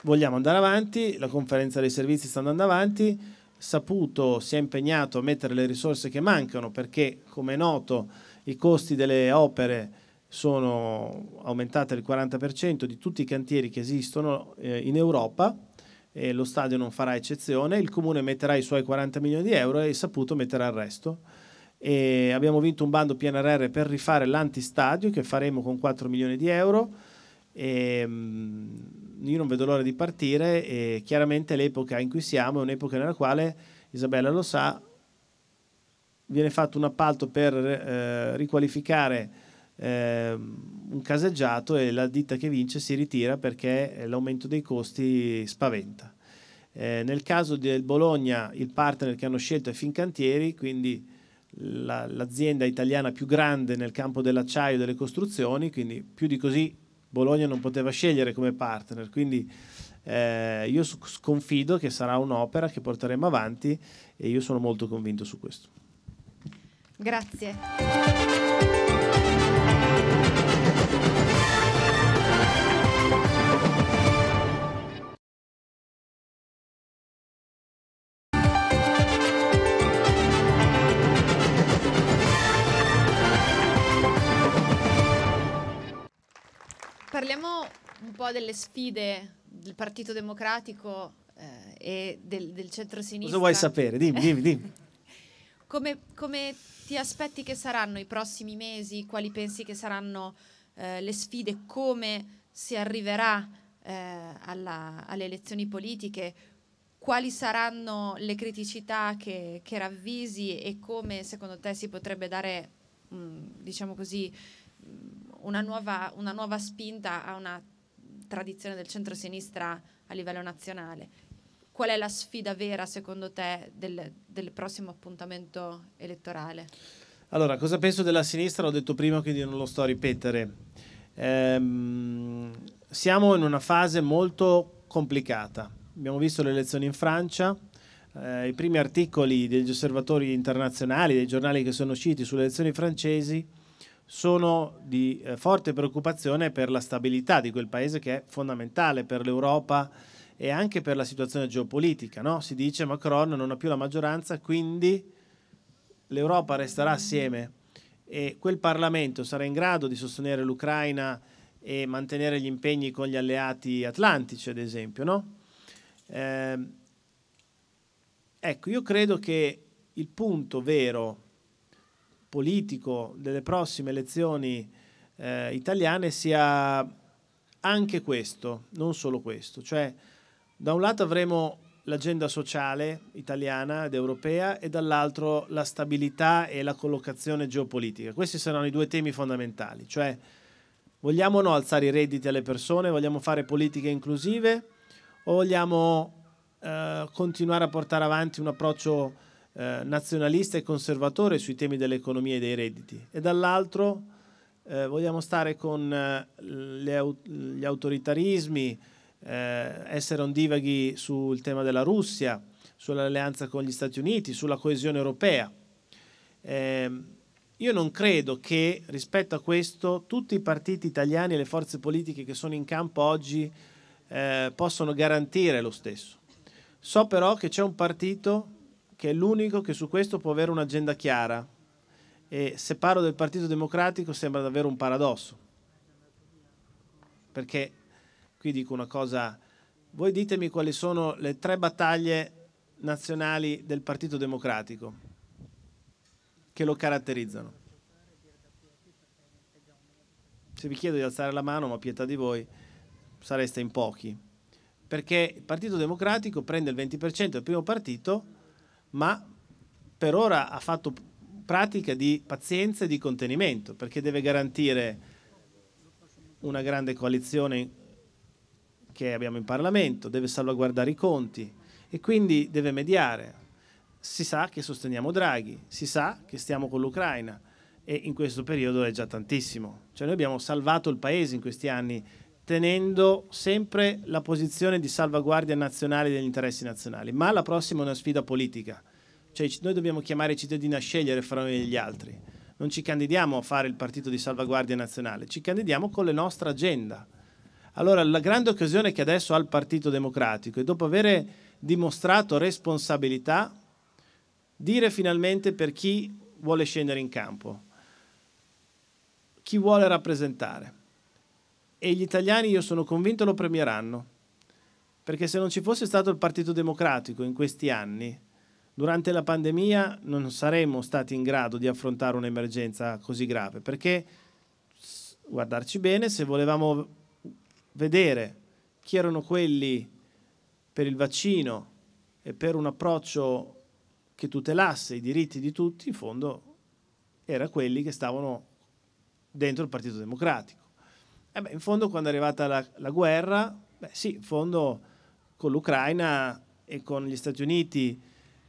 vogliamo andare avanti, la conferenza dei servizi sta andando avanti, saputo si è impegnato a mettere le risorse che mancano perché, come è noto, i costi delle opere sono aumentati del 40% di tutti i cantieri che esistono eh, in Europa e lo stadio non farà eccezione, il comune metterà i suoi 40 milioni di euro e Saputo metterà il resto. E abbiamo vinto un bando PNRR per rifare l'antistadio che faremo con 4 milioni di euro. E, ehm, io non vedo l'ora di partire e chiaramente l'epoca in cui siamo è un'epoca nella quale, Isabella lo sa, viene fatto un appalto per eh, riqualificare eh, un caseggiato e la ditta che vince si ritira perché l'aumento dei costi spaventa. Eh, nel caso del Bologna il partner che hanno scelto è Fincantieri, quindi la, l'azienda italiana più grande nel campo dell'acciaio e delle costruzioni, quindi più di così Bologna non poteva scegliere come partner. Quindi eh, io sconfido che sarà un'opera che porteremo avanti e io sono molto convinto su questo. Grazie. po' delle sfide del Partito Democratico eh, e del, del centrosinistra. Cosa vuoi sapere? Dimmi, [LAUGHS] dimmi, dimmi. come, come, ti aspetti che saranno i prossimi mesi? Quali pensi che saranno eh, le sfide? Come si arriverà eh, alla, alle elezioni politiche? Quali saranno le criticità che, che, ravvisi e come secondo te si potrebbe dare, mh, mm, diciamo così, mm, una, nuova, una nuova spinta a una tradizione del centro-sinistra a livello nazionale. Qual è la sfida vera, secondo te, del, del prossimo appuntamento elettorale? Allora, cosa penso della sinistra? L'ho detto prima, quindi non lo sto a ripetere. Ehm, siamo in una fase molto complicata. Abbiamo visto le elezioni in Francia, eh, i primi articoli degli osservatori internazionali, dei giornali che sono usciti sulle elezioni francesi sono di eh, forte preoccupazione per la stabilità di quel paese che è fondamentale per l'Europa e anche per la situazione geopolitica. No? Si dice che Macron non ha più la maggioranza, quindi l'Europa resterà assieme e quel Parlamento sarà in grado di sostenere l'Ucraina e mantenere gli impegni con gli alleati atlantici, ad esempio. No? Eh, ecco, io credo che il punto vero politico delle prossime elezioni eh, italiane sia anche questo, non solo questo. Cioè, da un lato avremo l'agenda sociale italiana ed europea e dall'altro la stabilità e la collocazione geopolitica. Questi saranno i due temi fondamentali, cioè vogliamo o no alzare i redditi alle persone, vogliamo fare politiche inclusive o vogliamo eh, continuare a portare avanti un approccio eh, nazionalista e conservatore sui temi dell'economia e dei redditi e dall'altro eh, vogliamo stare con eh, au- gli autoritarismi, eh, essere ondivaghi sul tema della Russia, sull'alleanza con gli Stati Uniti, sulla coesione europea. Ehm, io non credo che rispetto a questo tutti i partiti italiani e le forze politiche che sono in campo oggi eh, possono garantire lo stesso. So però che c'è un partito che è l'unico che su questo può avere un'agenda chiara. E se parlo del Partito Democratico sembra davvero un paradosso. Perché qui dico una cosa, voi ditemi quali sono le tre battaglie nazionali del Partito Democratico che lo caratterizzano. Se vi chiedo di alzare la mano, ma pietà di voi, sareste in pochi. Perché il Partito Democratico prende il 20%, del primo partito, ma per ora ha fatto pratica di pazienza e di contenimento, perché deve garantire una grande coalizione che abbiamo in Parlamento, deve salvaguardare i conti e quindi deve mediare. Si sa che sosteniamo Draghi, si sa che stiamo con l'Ucraina e in questo periodo è già tantissimo. Cioè noi abbiamo salvato il Paese in questi anni tenendo sempre la posizione di salvaguardia nazionale degli interessi nazionali. Ma la prossima è una sfida politica, cioè noi dobbiamo chiamare i cittadini a scegliere fra noi e gli altri. Non ci candidiamo a fare il partito di salvaguardia nazionale, ci candidiamo con la nostra agenda. Allora la grande occasione che adesso ha il Partito Democratico è dopo aver dimostrato responsabilità, dire finalmente per chi vuole scendere in campo, chi vuole rappresentare e gli italiani, io sono convinto, lo premieranno. Perché se non ci fosse stato il Partito Democratico in questi anni, durante la pandemia non saremmo stati in grado di affrontare un'emergenza così grave. Perché, guardarci bene, se volevamo vedere chi erano quelli per il vaccino e per un approccio che tutelasse i diritti di tutti, in fondo erano quelli che stavano dentro il Partito Democratico. Eh beh, in fondo quando è arrivata la, la guerra, beh, sì, in fondo con l'Ucraina e con gli Stati Uniti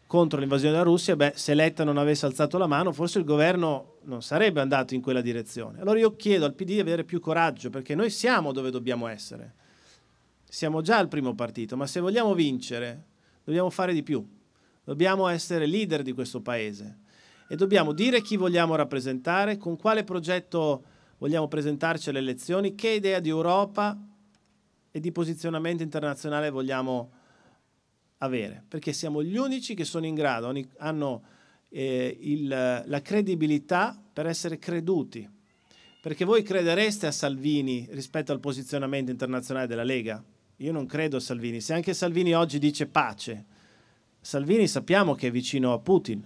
contro l'invasione della Russia, beh, se Letta non avesse alzato la mano, forse il governo non sarebbe andato in quella direzione. Allora io chiedo al PD di avere più coraggio, perché noi siamo dove dobbiamo essere. Siamo già al primo partito, ma se vogliamo vincere, dobbiamo fare di più. Dobbiamo essere leader di questo paese e dobbiamo dire chi vogliamo rappresentare, con quale progetto vogliamo presentarci alle elezioni, che idea di Europa e di posizionamento internazionale vogliamo avere, perché siamo gli unici che sono in grado, hanno eh, il, la credibilità per essere creduti. Perché voi credereste a Salvini rispetto al posizionamento internazionale della Lega? Io non credo a Salvini. Se anche Salvini oggi dice pace, Salvini sappiamo che è vicino a Putin,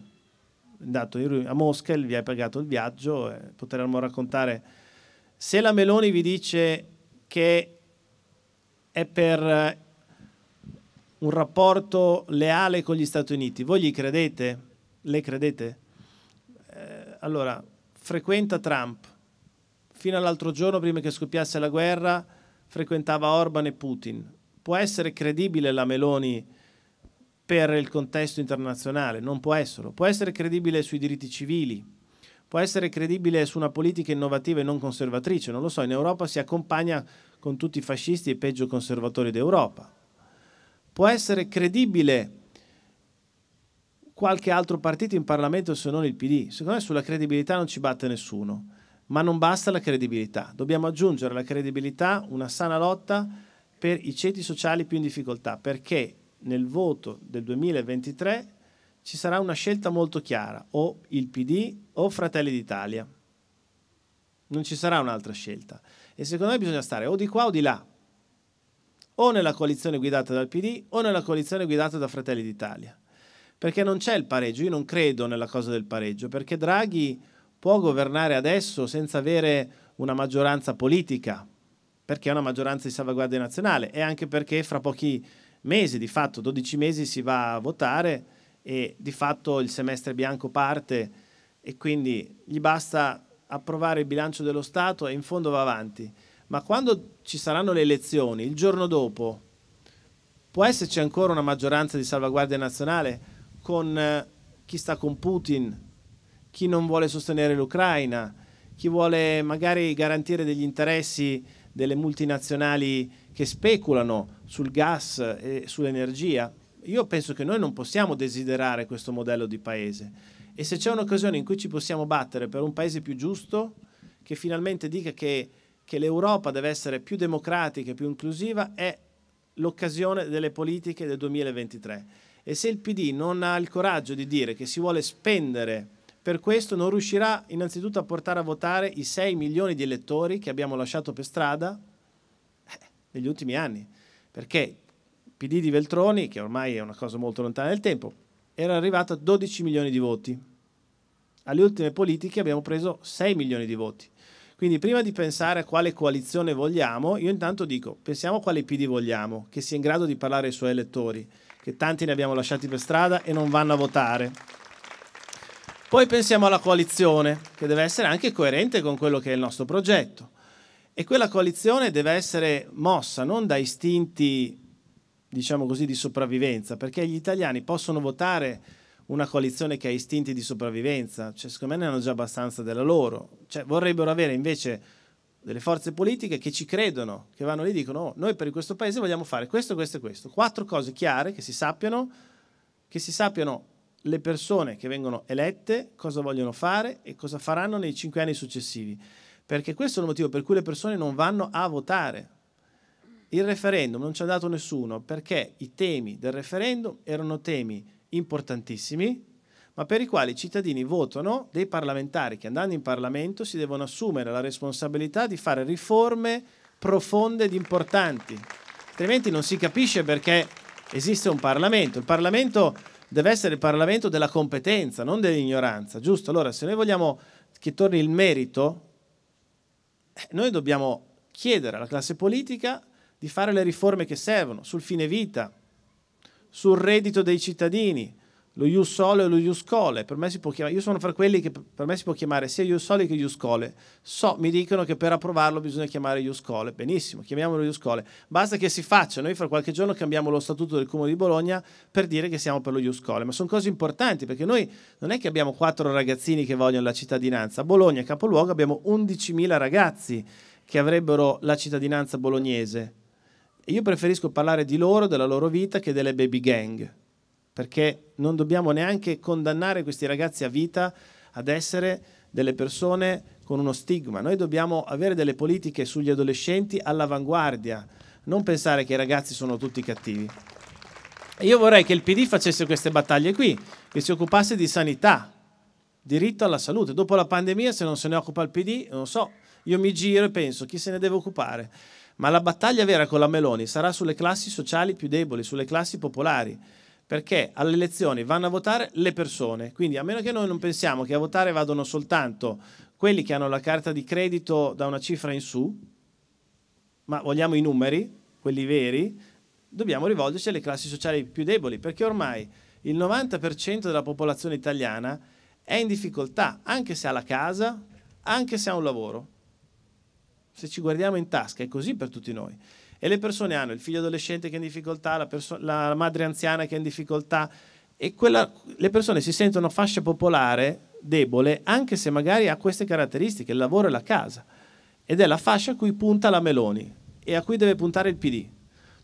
è andato a Mosca, gli hai pagato il viaggio, eh, potremmo raccontare se la Meloni vi dice che è per eh, un rapporto leale con gli Stati Uniti, voi gli credete? Le credete? Eh, allora, frequenta Trump. Fino all'altro giorno, prima che scoppiasse la guerra, frequentava Orban e Putin. Può essere credibile la Meloni per il contesto internazionale? Non può esserlo. Può essere credibile sui diritti civili, può essere credibile su una politica innovativa e non conservatrice, non lo so, in Europa si accompagna con tutti i fascisti e i peggio conservatori d'Europa. Può essere credibile qualche altro partito in Parlamento se non il PD. Secondo me sulla credibilità non ci batte nessuno, ma non basta la credibilità. Dobbiamo aggiungere alla credibilità una sana lotta per i ceti sociali più in difficoltà, perché nel voto del 2023 ci sarà una scelta molto chiara, o il PD o Fratelli d'Italia. Non ci sarà un'altra scelta. E secondo me bisogna stare o di qua o di là, o nella coalizione guidata dal PD o nella coalizione guidata da Fratelli d'Italia. Perché non c'è il pareggio, io non credo nella cosa del pareggio, perché Draghi può governare adesso senza avere una maggioranza politica, perché è una maggioranza di salvaguardia nazionale e anche perché fra pochi mesi, di fatto 12 mesi, si va a votare e di fatto il semestre bianco parte e quindi gli basta approvare il bilancio dello Stato e in fondo va avanti. Ma quando ci saranno le elezioni, il giorno dopo, può esserci ancora una maggioranza di salvaguardia nazionale con eh, chi sta con Putin, chi non vuole sostenere l'Ucraina, chi vuole magari garantire degli interessi delle multinazionali che speculano sul gas e sull'energia. Io penso che noi non possiamo desiderare questo modello di paese e se c'è un'occasione in cui ci possiamo battere per un paese più giusto, che finalmente dica che, che l'Europa deve essere più democratica e più inclusiva, è l'occasione delle politiche del 2023. E se il PD non ha il coraggio di dire che si vuole spendere per questo, non riuscirà innanzitutto a portare a votare i 6 milioni di elettori che abbiamo lasciato per strada eh, negli ultimi anni. Perché PD di Veltroni, che ormai è una cosa molto lontana nel tempo, era arrivato a 12 milioni di voti. Alle ultime politiche abbiamo preso 6 milioni di voti. Quindi prima di pensare a quale coalizione vogliamo, io intanto dico, pensiamo a quale PD vogliamo, che sia in grado di parlare ai suoi elettori, che tanti ne abbiamo lasciati per strada e non vanno a votare. Poi pensiamo alla coalizione, che deve essere anche coerente con quello che è il nostro progetto. E quella coalizione deve essere mossa non da istinti diciamo così, di sopravvivenza, perché gli italiani possono votare una coalizione che ha istinti di sopravvivenza, cioè, secondo me ne hanno già abbastanza della loro, cioè, vorrebbero avere invece delle forze politiche che ci credono, che vanno lì e dicono oh, noi per questo paese vogliamo fare questo, questo e questo, quattro cose chiare che si sappiano, che si sappiano le persone che vengono elette cosa vogliono fare e cosa faranno nei cinque anni successivi, perché questo è il motivo per cui le persone non vanno a votare, il referendum non ci ha dato nessuno perché i temi del referendum erano temi importantissimi, ma per i quali i cittadini votano dei parlamentari che andando in Parlamento si devono assumere la responsabilità di fare riforme profonde ed importanti. Altrimenti non si capisce perché esiste un Parlamento. Il Parlamento deve essere il Parlamento della competenza, non dell'ignoranza, giusto? Allora, se noi vogliamo che torni il merito, eh, noi dobbiamo chiedere alla classe politica di fare le riforme che servono sul fine vita, sul reddito dei cittadini, lo ius sole e lo ius cole. Per me si può chiamare, io sono fra quelli che per me si può chiamare sia ius sole che ius cole. So, mi dicono che per approvarlo bisogna chiamare ius cole. Benissimo, chiamiamolo ius cole. Basta che si faccia. Noi fra qualche giorno cambiamo lo statuto del Comune di Bologna per dire che siamo per lo ius cole. Ma sono cose importanti perché noi non è che abbiamo quattro ragazzini che vogliono la cittadinanza. A Bologna, capoluogo, abbiamo 11.000 ragazzi che avrebbero la cittadinanza bolognese io preferisco parlare di loro, della loro vita, che delle baby gang, perché non dobbiamo neanche condannare questi ragazzi a vita ad essere delle persone con uno stigma. Noi dobbiamo avere delle politiche sugli adolescenti all'avanguardia, non pensare che i ragazzi sono tutti cattivi. E io vorrei che il PD facesse queste battaglie qui, che si occupasse di sanità, diritto alla salute. Dopo la pandemia, se non se ne occupa il PD, non so, io mi giro e penso chi se ne deve occupare. Ma la battaglia vera con la Meloni sarà sulle classi sociali più deboli, sulle classi popolari, perché alle elezioni vanno a votare le persone. Quindi a meno che noi non pensiamo che a votare vadano soltanto quelli che hanno la carta di credito da una cifra in su, ma vogliamo i numeri, quelli veri, dobbiamo rivolgerci alle classi sociali più deboli, perché ormai il 90% della popolazione italiana è in difficoltà, anche se ha la casa, anche se ha un lavoro. Se ci guardiamo in tasca è così per tutti noi. E le persone hanno il figlio adolescente che è in difficoltà, la, perso- la madre anziana che è in difficoltà e quella, le persone si sentono fascia popolare debole anche se magari ha queste caratteristiche, il lavoro e la casa. Ed è la fascia a cui punta la Meloni e a cui deve puntare il PD.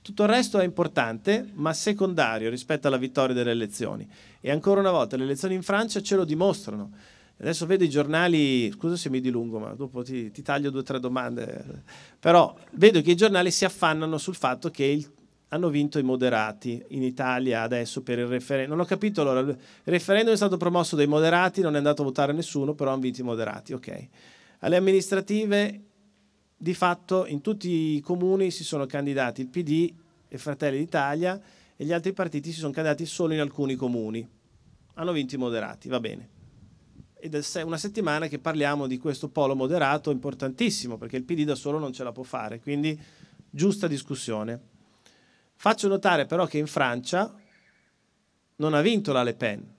Tutto il resto è importante, ma secondario rispetto alla vittoria delle elezioni. E ancora una volta le elezioni in Francia ce lo dimostrano. Adesso vedo i giornali, scusa se mi dilungo, ma dopo ti, ti taglio due o tre domande, però vedo che i giornali si affannano sul fatto che il, hanno vinto i moderati in Italia adesso per il referendum. Non ho capito allora, il referendum è stato promosso dai moderati, non è andato a votare nessuno, però hanno vinto i moderati, ok. Alle amministrative di fatto in tutti i comuni si sono candidati il PD e Fratelli d'Italia e gli altri partiti si sono candidati solo in alcuni comuni. Hanno vinto i moderati, va bene è una settimana che parliamo di questo polo moderato importantissimo, perché il PD da solo non ce la può fare, quindi giusta discussione. Faccio notare però che in Francia non ha vinto la Le Pen,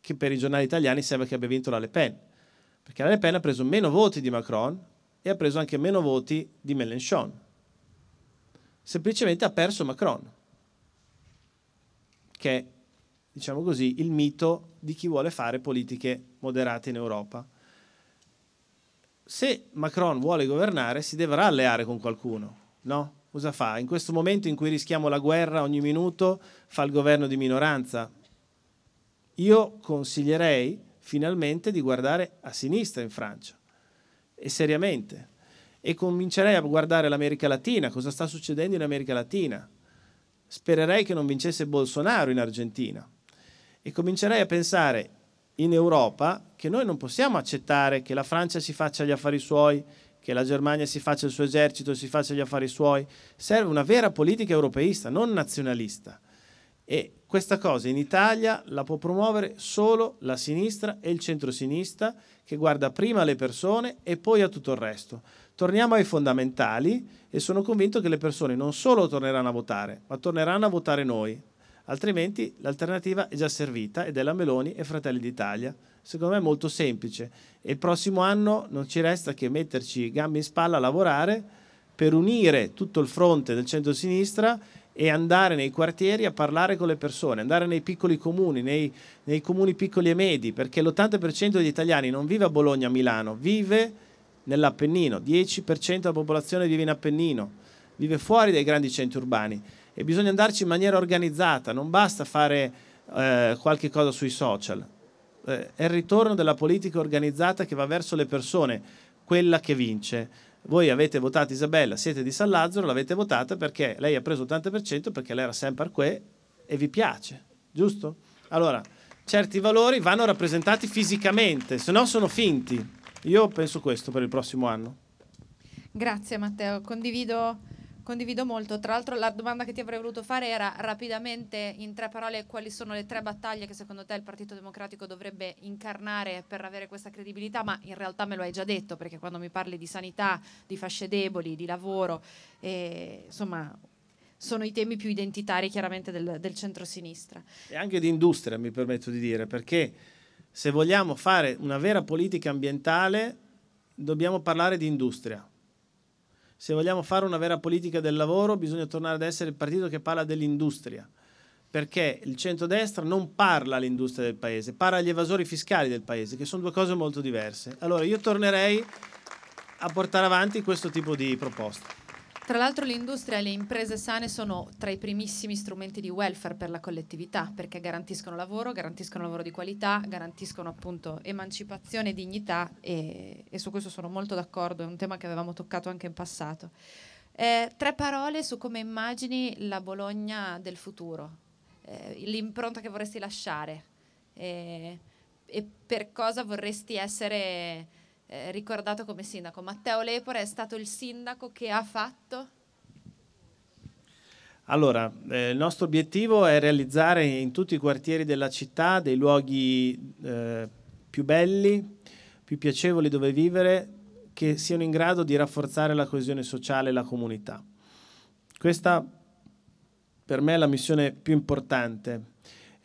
che per i giornali italiani sembra che abbia vinto la Le Pen, perché la Le Pen ha preso meno voti di Macron e ha preso anche meno voti di Mélenchon. Semplicemente ha perso Macron, che diciamo così, il mito di chi vuole fare politiche moderate in Europa. Se Macron vuole governare si dovrà alleare con qualcuno, no? Cosa fa? In questo momento in cui rischiamo la guerra ogni minuto fa il governo di minoranza. Io consiglierei finalmente di guardare a sinistra in Francia e seriamente e comincerei a guardare l'America Latina, cosa sta succedendo in America Latina. Spererei che non vincesse Bolsonaro in Argentina, e comincerei a pensare in Europa che noi non possiamo accettare che la Francia si faccia gli affari suoi, che la Germania si faccia il suo esercito, si faccia gli affari suoi. Serve una vera politica europeista, non nazionalista. E questa cosa in Italia la può promuovere solo la sinistra e il centrosinistra che guarda prima alle persone e poi a tutto il resto. Torniamo ai fondamentali e sono convinto che le persone non solo torneranno a votare, ma torneranno a votare noi, altrimenti l'alternativa è già servita ed è la Meloni e Fratelli d'Italia. Secondo me è molto semplice e il prossimo anno non ci resta che metterci gambe in spalla a lavorare per unire tutto il fronte del centro-sinistra e andare nei quartieri a parlare con le persone, andare nei piccoli comuni, nei, nei comuni piccoli e medi, perché l'80% degli italiani non vive a Bologna, a Milano, vive nell'Appennino, 10% della popolazione vive in Appennino, vive fuori dai grandi centri urbani e bisogna andarci in maniera organizzata, non basta fare eh, qualche cosa sui social. Eh, è il ritorno della politica organizzata che va verso le persone, quella che vince. Voi avete votato Isabella, siete di San Lazzaro, l'avete votata perché lei ha preso l'80% perché lei era sempre arque e vi piace, giusto? Allora, certi valori vanno rappresentati fisicamente, se no sono finti. Io penso questo per il prossimo anno. Grazie Matteo, condivido Condivido molto, tra l'altro la domanda che ti avrei voluto fare era rapidamente in tre parole quali sono le tre battaglie che secondo te il Partito Democratico dovrebbe incarnare per avere questa credibilità, ma in realtà me lo hai già detto perché quando mi parli di sanità, di fasce deboli, di lavoro, eh, insomma sono i temi più identitari chiaramente del, del centro-sinistra. E anche di industria mi permetto di dire perché se vogliamo fare una vera politica ambientale dobbiamo parlare di industria se vogliamo fare una vera politica del lavoro bisogna tornare ad essere il partito che parla dell'industria, perché il centrodestra non parla all'industria del paese, parla agli evasori fiscali del paese, che sono due cose molto diverse. Allora io tornerei a portare avanti questo tipo di proposte. Tra l'altro l'industria e le imprese sane sono tra i primissimi strumenti di welfare per la collettività, perché garantiscono lavoro, garantiscono lavoro di qualità, garantiscono appunto emancipazione e dignità e su questo sono molto d'accordo, è un tema che avevamo toccato anche in passato. Eh, tre parole su come immagini la Bologna del futuro, eh, l'impronta che vorresti lasciare eh, e per cosa vorresti essere eh, ricordato come sindaco. Matteo Lepore è stato il sindaco che ha fatto? Allora, eh, il nostro obiettivo è realizzare in tutti i quartieri della città dei luoghi eh, più belli, più piacevoli dove vivere, che siano in grado di rafforzare la coesione sociale e la comunità. Questa per me è la missione più importante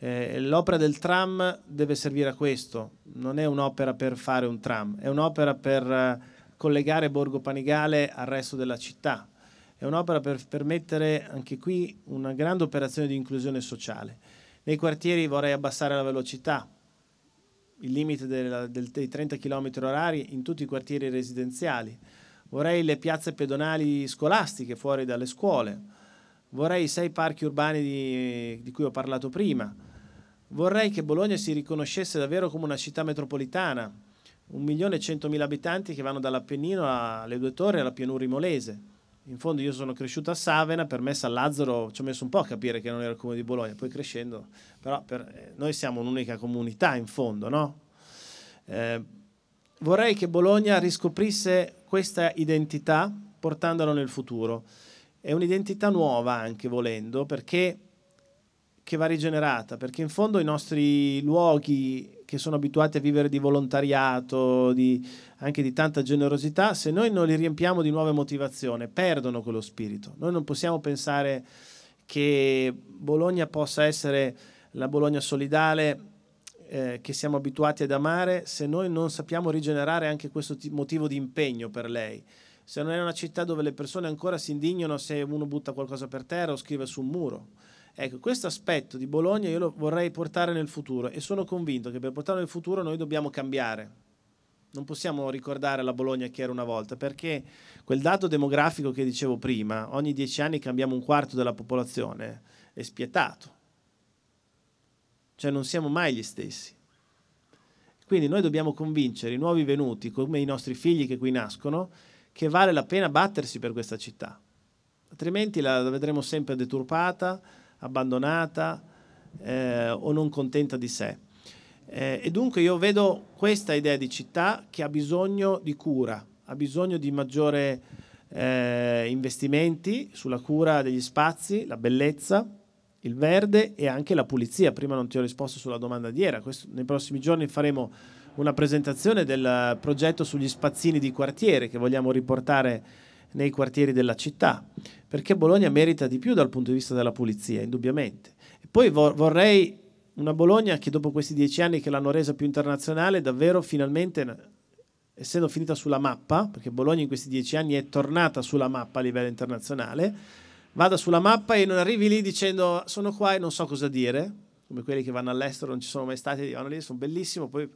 eh, l'opera del tram deve servire a questo, non è un'opera per fare un tram, è un'opera per eh, collegare Borgo Panigale al resto della città, è un'opera per permettere anche qui una grande operazione di inclusione sociale. Nei quartieri vorrei abbassare la velocità, il limite della, del, dei 30 km orari in tutti i quartieri residenziali, vorrei le piazze pedonali scolastiche fuori dalle scuole, vorrei i sei parchi urbani di, di cui ho parlato prima, Vorrei che Bologna si riconoscesse davvero come una città metropolitana, un milione e centomila abitanti che vanno dall'Appennino alle Due Torri alla pianura imolese. In fondo io sono cresciuto a Savena, per me San Lazzaro ci ho messo un po' a capire che non era il comune di Bologna, poi crescendo, però per, eh, noi siamo un'unica comunità in fondo, no? Eh, vorrei che Bologna riscoprisse questa identità portandola nel futuro. È un'identità nuova anche volendo, perché che va rigenerata, perché in fondo i nostri luoghi che sono abituati a vivere di volontariato, di, anche di tanta generosità, se noi non li riempiamo di nuove motivazioni, perdono quello spirito. Noi non possiamo pensare che Bologna possa essere la Bologna solidale eh, che siamo abituati ad amare se noi non sappiamo rigenerare anche questo t- motivo di impegno per lei. Se non è una città dove le persone ancora si indignano se uno butta qualcosa per terra o scrive su un muro Ecco, questo aspetto di Bologna io lo vorrei portare nel futuro e sono convinto che per portarlo nel futuro noi dobbiamo cambiare. Non possiamo ricordare la Bologna che era una volta, perché quel dato demografico che dicevo prima, ogni dieci anni cambiamo un quarto della popolazione, è spietato. Cioè non siamo mai gli stessi. Quindi noi dobbiamo convincere i nuovi venuti, come i nostri figli che qui nascono, che vale la pena battersi per questa città. Altrimenti la vedremo sempre deturpata, abbandonata eh, o non contenta di sé. Eh, e dunque io vedo questa idea di città che ha bisogno di cura, ha bisogno di maggiore eh, investimenti sulla cura degli spazi, la bellezza, il verde e anche la pulizia. Prima non ti ho risposto sulla domanda di era, Questo, nei prossimi giorni faremo una presentazione del progetto sugli spazzini di quartiere che vogliamo riportare nei quartieri della città, perché Bologna merita di più dal punto di vista della pulizia, indubbiamente. E poi vorrei una Bologna che dopo questi dieci anni che l'hanno resa più internazionale, davvero finalmente, essendo finita sulla mappa, perché Bologna in questi dieci anni è tornata sulla mappa a livello internazionale, vada sulla mappa e non arrivi lì dicendo sono qua e non so cosa dire, come quelli che vanno all'estero, non ci sono mai stati, vanno lì, sono bellissimo, poi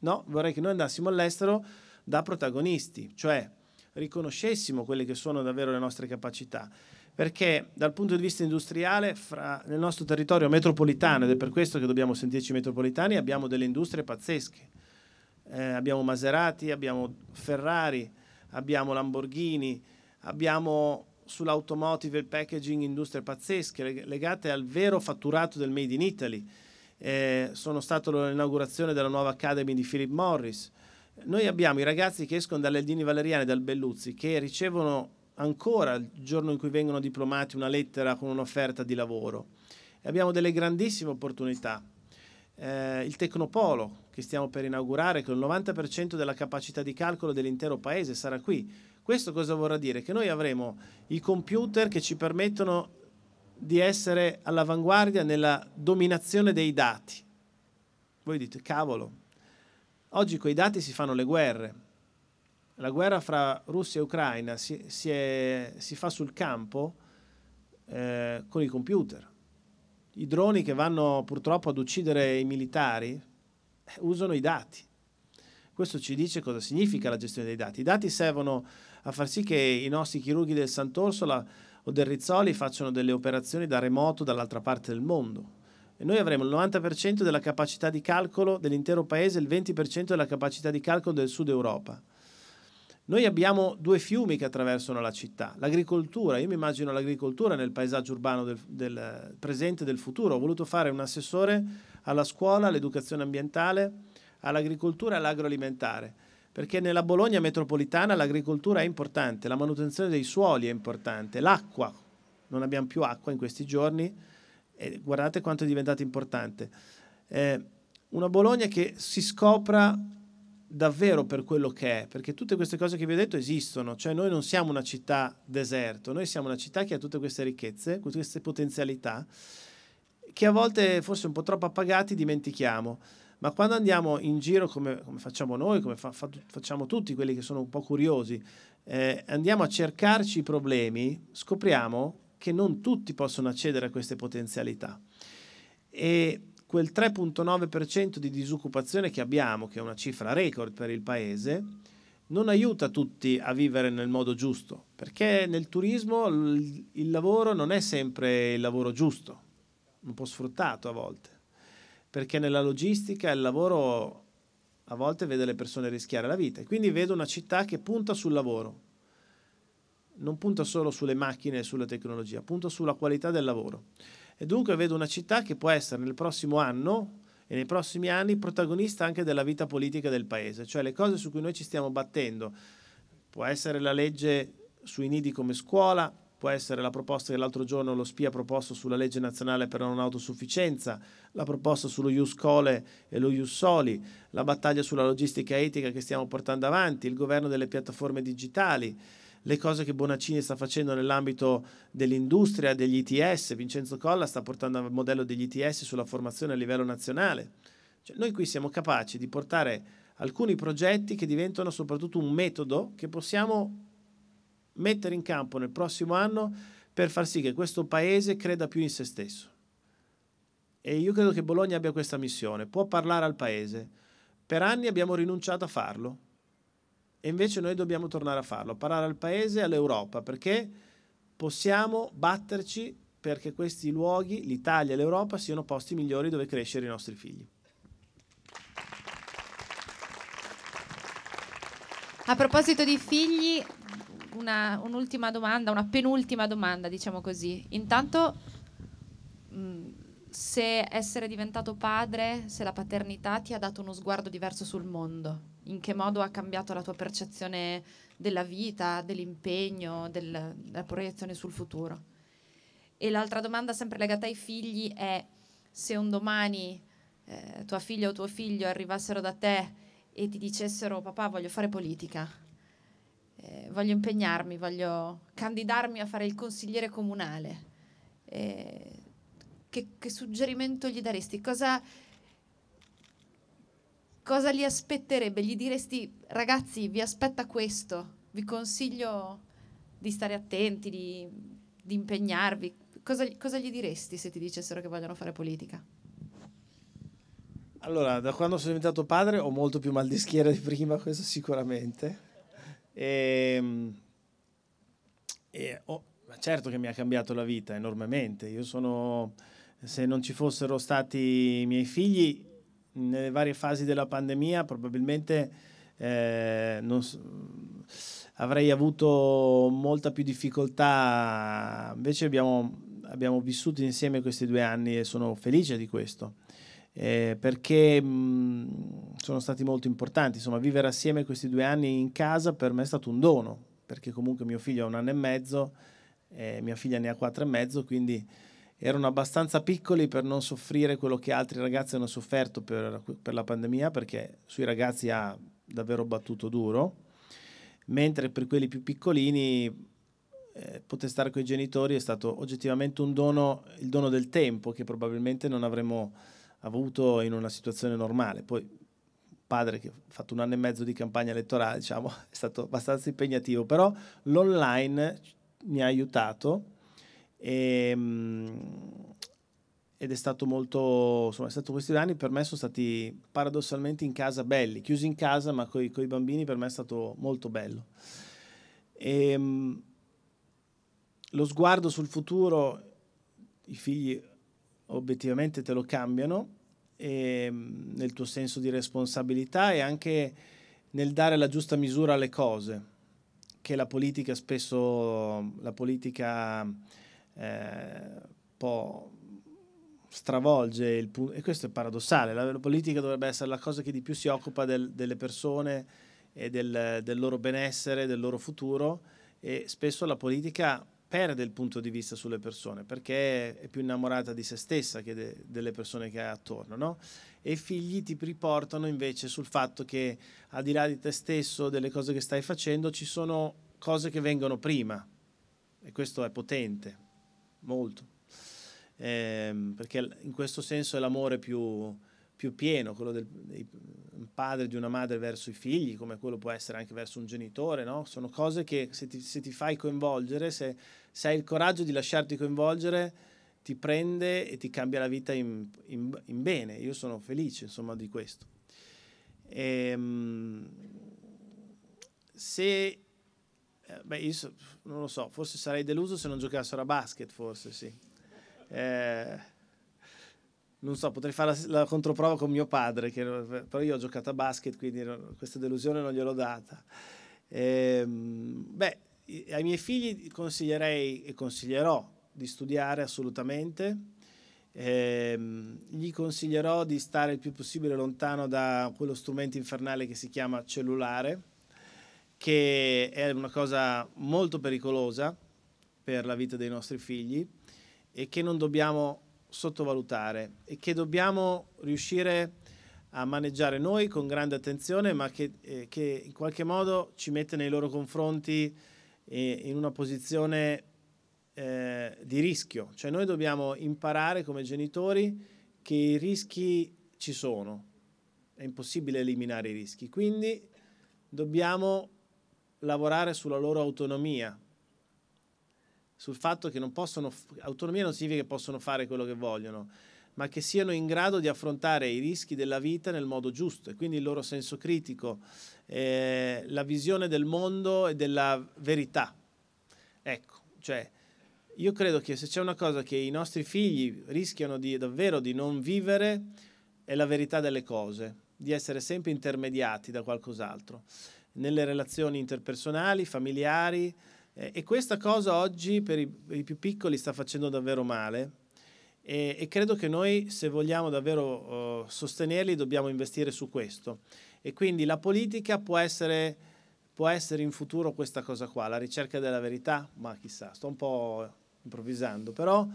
no, vorrei che noi andassimo all'estero da protagonisti, cioè riconoscessimo quelle che sono davvero le nostre capacità. Perché dal punto di vista industriale, fra, nel nostro territorio metropolitano, ed è per questo che dobbiamo sentirci metropolitani, abbiamo delle industrie pazzesche. Eh, abbiamo Maserati, abbiamo Ferrari, abbiamo Lamborghini, abbiamo sull'automotive e il packaging industrie pazzesche legate al vero fatturato del Made in Italy. Eh, sono stato all'inaugurazione della nuova Academy di Philip Morris. Noi abbiamo i ragazzi che escono dalle Aldini Valeriane, dal Belluzzi, che ricevono ancora il giorno in cui vengono diplomati una lettera con un'offerta di lavoro. E abbiamo delle grandissime opportunità. Eh, il Tecnopolo che stiamo per inaugurare, con il 90% della capacità di calcolo dell'intero paese sarà qui. Questo cosa vorrà dire? Che noi avremo i computer che ci permettono di essere all'avanguardia nella dominazione dei dati. Voi dite, cavolo, Oggi con i dati si fanno le guerre. La guerra fra Russia e Ucraina si, si, è, si fa sul campo eh, con i computer. I droni che vanno purtroppo ad uccidere i militari eh, usano i dati. Questo ci dice cosa significa la gestione dei dati. I dati servono a far sì che i nostri chirurghi del Sant'Orsola o del Rizzoli facciano delle operazioni da remoto dall'altra parte del mondo e noi avremo il 90% della capacità di calcolo dell'intero paese e il 20% della capacità di calcolo del sud Europa. Noi abbiamo due fiumi che attraversano la città, l'agricoltura, io mi immagino l'agricoltura nel paesaggio urbano del, del presente e del futuro, ho voluto fare un assessore alla scuola, all'educazione ambientale, all'agricoltura e all'agroalimentare, perché nella Bologna metropolitana l'agricoltura è importante, la manutenzione dei suoli è importante, l'acqua, non abbiamo più acqua in questi giorni, e eh, guardate quanto è diventato importante. Eh, una Bologna che si scopra davvero per quello che è, perché tutte queste cose che vi ho detto esistono, cioè noi non siamo una città deserto, noi siamo una città che ha tutte queste ricchezze, queste potenzialità, che a volte forse un po' troppo appagati dimentichiamo, ma quando andiamo in giro come, come facciamo noi, come fa, fa, facciamo tutti quelli che sono un po' curiosi, eh, andiamo a cercarci i problemi, scopriamo che non tutti possono accedere a queste potenzialità. E quel 3.9% di disoccupazione che abbiamo, che è una cifra record per il paese, non aiuta tutti a vivere nel modo giusto, perché nel turismo il lavoro non è sempre il lavoro giusto, un po' sfruttato a volte, perché nella logistica il lavoro a volte vede le persone rischiare la vita. Quindi vedo una città che punta sul lavoro, non punta solo sulle macchine e sulla tecnologia, punta sulla qualità del lavoro. E dunque vedo una città che può essere nel prossimo anno e nei prossimi anni protagonista anche della vita politica del paese, cioè le cose su cui noi ci stiamo battendo. Può essere la legge sui nidi come scuola, può essere la proposta che l'altro giorno lo SPI ha proposto sulla legge nazionale per la non autosufficienza, la proposta sullo Iuscole e lo Iussoli, la battaglia sulla logistica etica che stiamo portando avanti, il governo delle piattaforme digitali le cose che Bonaccini sta facendo nell'ambito dell'industria, degli ITS. Vincenzo Colla sta portando al modello degli ITS sulla formazione a livello nazionale. Cioè, noi qui siamo capaci di portare alcuni progetti che diventano soprattutto un metodo che possiamo mettere in campo nel prossimo anno per far sì che questo paese creda più in se stesso. E io credo che Bologna abbia questa missione, può parlare al paese. Per anni abbiamo rinunciato a farlo, e invece noi dobbiamo tornare a farlo, parlare al paese e all'Europa, perché possiamo batterci perché questi luoghi, l'Italia e l'Europa, siano posti migliori dove crescere i nostri figli. A proposito di figli, una, un'ultima domanda, una penultima domanda, diciamo così. Intanto, mm, se essere diventato padre, se la paternità ti ha dato uno sguardo diverso sul mondo in che modo ha cambiato la tua percezione della vita, dell'impegno, del, della proiezione sul futuro. E l'altra domanda sempre legata ai figli è se un domani eh, tua figlia o tuo figlio arrivassero da te e ti dicessero papà voglio fare politica, eh, voglio impegnarmi, voglio candidarmi a fare il consigliere comunale, eh, che, che suggerimento gli daresti? Cosa, cosa li aspetterebbe? Gli diresti, ragazzi, vi aspetta questo, vi consiglio di stare attenti, di, di impegnarvi. Cosa, cosa gli diresti se ti dicessero che vogliono fare politica? Allora, da quando sono diventato padre ho molto più mal di schiera di prima, questo sicuramente. Ehm, e, e oh, certo che mi ha cambiato la vita enormemente. Io sono, se non ci fossero stati i miei figli, nelle varie fasi della pandemia probabilmente eh, so, avrei avuto molta più difficoltà, invece abbiamo, abbiamo, vissuto insieme questi due anni e sono felice di questo. Eh, perché mh, mhmm, sono stati molto importanti, insomma vivere assieme questi due anni in casa per me è stato un dono, perché comunque mio figlio ha un anno e mezzo, eh, mia figlia ne ha quattro e mezzo, quindi erano abbastanza piccoli per non soffrire quello che altri ragazzi hanno sofferto per, per la pandemia, perché sui ragazzi ha davvero battuto duro, mentre per quelli più piccolini eh, poter stare con i genitori è stato oggettivamente un dono, il dono del tempo che probabilmente non avremmo avuto in una situazione normale. Poi padre che ha fatto un anno e mezzo di campagna elettorale, diciamo, [LAUGHS] è stato abbastanza impegnativo, però l'online mi ha aiutato e, ehm, ed è stato molto, insomma, è stato questi due anni per me sono stati paradossalmente in casa belli, chiusi in casa, ma con i bambini per me è stato molto bello. E, ehm, lo sguardo sul futuro, i figli obiettivamente te lo cambiano, e, ehm, nel tuo senso di responsabilità e anche nel dare la giusta misura alle cose, che la politica spesso, la politica eh, po' stravolge il punto, e questo è paradossale, la, la, politica dovrebbe essere la cosa che di più si occupa del, delle persone e del, del, loro benessere, del loro futuro e spesso la politica perde il punto di vista sulle persone perché è più innamorata di se stessa che de, delle persone che ha attorno no? e i figli ti riportano invece sul fatto che al di là di te stesso, delle cose che stai facendo, ci sono cose che vengono prima e questo è potente molto, eh, perché in questo senso è l'amore più, più pieno, quello del dei, un padre, di una madre verso i figli, come quello può essere anche verso un genitore, no? sono cose che se ti, se ti fai coinvolgere, se, se, hai il coraggio di lasciarti coinvolgere, ti prende e ti cambia la vita in, in, in bene. Io sono felice insomma di questo. E, ehm, se eh, beh, io so, non lo so, forse sarei deluso se non giocassero a basket, forse sì. Eh, non so, potrei fare la, la, controprova con mio padre, che, però io ho giocato a basket, quindi questa delusione non gliel'ho data. Eh, beh, ai miei figli consiglierei e consiglierò di studiare assolutamente. Eh, gli consiglierò di stare il più possibile lontano da quello strumento infernale che si chiama cellulare che è una cosa molto pericolosa per la vita dei nostri figli e che non dobbiamo sottovalutare e che dobbiamo riuscire a maneggiare noi con grande attenzione, ma che, eh, che in qualche modo ci mette nei loro confronti eh, in una posizione eh, di rischio. Cioè noi dobbiamo imparare come genitori che i rischi ci sono, è impossibile eliminare i rischi, quindi dobbiamo lavorare sulla loro autonomia, sul fatto che non possono, autonomia non significa che possono fare quello che vogliono, ma che siano in grado di affrontare i rischi della vita nel modo giusto e quindi il loro senso critico, eh, la visione del mondo e della verità. Ecco, cioè, io credo che se c'è una cosa che i nostri figli rischiano di, davvero di non vivere è la verità delle cose, di essere sempre intermediati da qualcos'altro nelle relazioni interpersonali, familiari eh, e questa cosa oggi per i, per i, più piccoli sta facendo davvero male e, e credo che noi se vogliamo davvero eh, sostenerli dobbiamo investire su questo e quindi la politica può essere, può essere in futuro questa cosa qua, la ricerca della verità, ma chissà, sto un po' improvvisando, però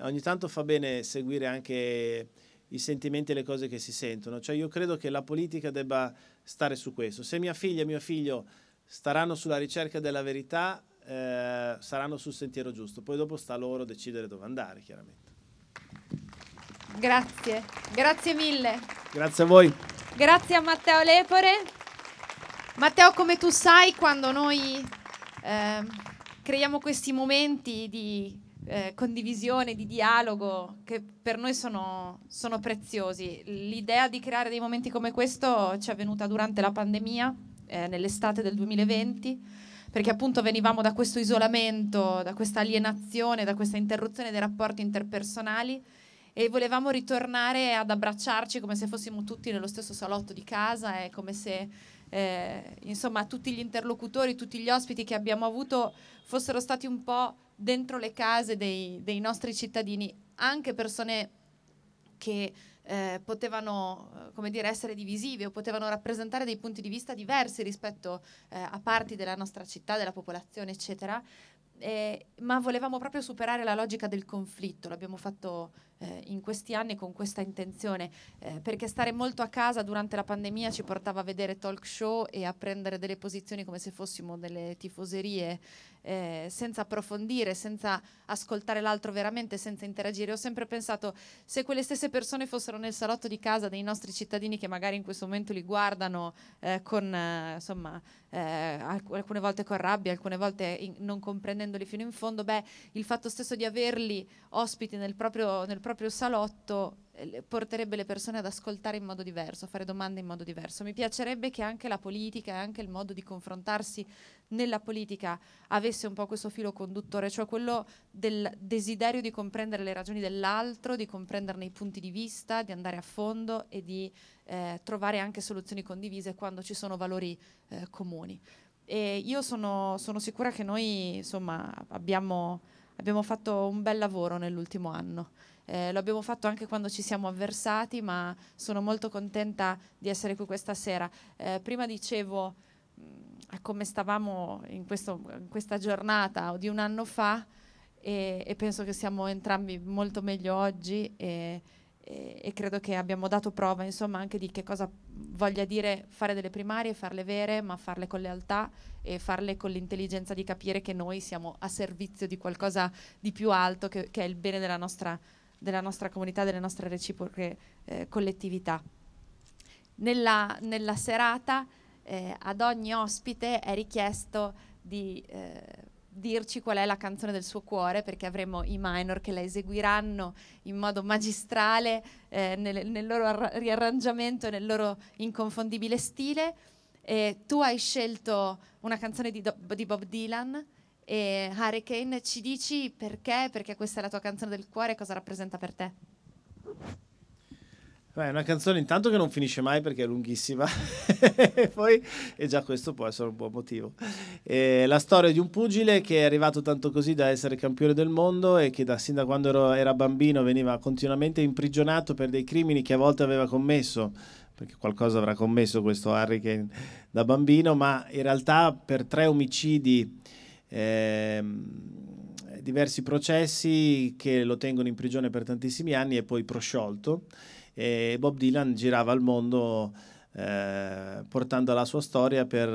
ogni tanto fa bene seguire anche i sentimenti e le cose che si sentono. Cioè io credo che la politica debba stare su questo. Se mia figlia e mio figlio staranno sulla ricerca della verità, eh, saranno sul sentiero giusto. Poi dopo sta a loro decidere dove andare, chiaramente. Grazie, grazie mille. Grazie a voi. Grazie a Matteo Lepore. Matteo, come tu sai, quando noi eh, creiamo questi momenti di eh, condivisione, di dialogo, che per noi sono, sono preziosi. L'idea di creare dei momenti come questo ci è venuta durante la pandemia, eh, nell'estate del 2020, perché appunto venivamo da questo isolamento, da questa alienazione, da questa interruzione dei rapporti interpersonali e volevamo ritornare ad abbracciarci come se fossimo tutti nello stesso salotto di casa e come se eh, insomma tutti gli interlocutori, tutti gli ospiti che abbiamo avuto fossero stati un po' dentro le case dei, dei nostri cittadini anche persone che eh, potevano eh, dire, essere divisive o potevano rappresentare dei punti di vista diversi rispetto eh, a parti della nostra città, della popolazione, eccetera. Eh, ma volevamo proprio superare la logica del conflitto, l'abbiamo fatto eh, in questi anni con questa intenzione, eh, perché stare molto a casa durante la pandemia ci portava a vedere talk show e a prendere delle posizioni come se fossimo delle tifoserie eh, senza approfondire, senza ascoltare l'altro veramente, senza interagire. Ho sempre pensato se quelle stesse persone fossero nel salotto di casa dei nostri cittadini che magari in questo momento li guardano eh, con, eh, insomma, eh, alc- alcune volte con rabbia, alcune volte in- non comprendendoli fino in fondo, beh, il fatto stesso di averli ospiti nel proprio, nel proprio salotto porterebbe le persone ad ascoltare in modo diverso, a fare domande in modo diverso. Mi piacerebbe che anche la politica e anche il modo di confrontarsi nella politica avesse un po' questo filo conduttore, cioè quello del desiderio di comprendere le ragioni dell'altro, di comprenderne i punti di vista, di andare a fondo e di eh, trovare anche soluzioni condivise quando ci sono valori eh, comuni. E io sono, sono, sicura che noi insomma, abbiamo, abbiamo fatto un bel lavoro nell'ultimo anno. Eh, lo abbiamo fatto anche quando ci siamo avversati, ma sono molto contenta di essere qui questa sera. Eh, prima dicevo mh, mm, come stavamo in, questo, in, questa giornata di un anno fa e, e, penso che siamo entrambi molto meglio oggi e, e, e credo che abbiamo dato prova insomma, anche di che cosa voglia dire fare delle primarie, farle vere, ma farle con lealtà e farle con l'intelligenza di capire che noi siamo a servizio di qualcosa di più alto che, che è il bene della nostra della nostra comunità, delle nostre reciproche eh, collettività. Nella, nella serata eh, ad ogni ospite è richiesto di eh, dirci qual è la canzone del suo cuore perché avremo i minor che la eseguiranno in modo magistrale eh, nel, nel, loro riarrangiamento, nel loro inconfondibile stile. E tu hai scelto una canzone di, Do di Bob Dylan e Hurricane, ci dici perché? Perché questa è la tua canzone del cuore, cosa rappresenta per te? Beh, è una canzone intanto che non finisce mai perché è lunghissima, e [LAUGHS] poi e già questo può essere un buon motivo. E la storia di un pugile che è arrivato tanto così da essere campione del mondo e che da sin da quando ero, era bambino veniva continuamente imprigionato per dei crimini che a volte aveva commesso perché qualcosa avrà commesso questo Hurricane da bambino, ma in realtà per tre omicidi ehm, diversi processi che lo tengono in prigione per tantissimi anni e poi prosciolto. E Bob Dylan girava il mondo eh, portando la sua storia per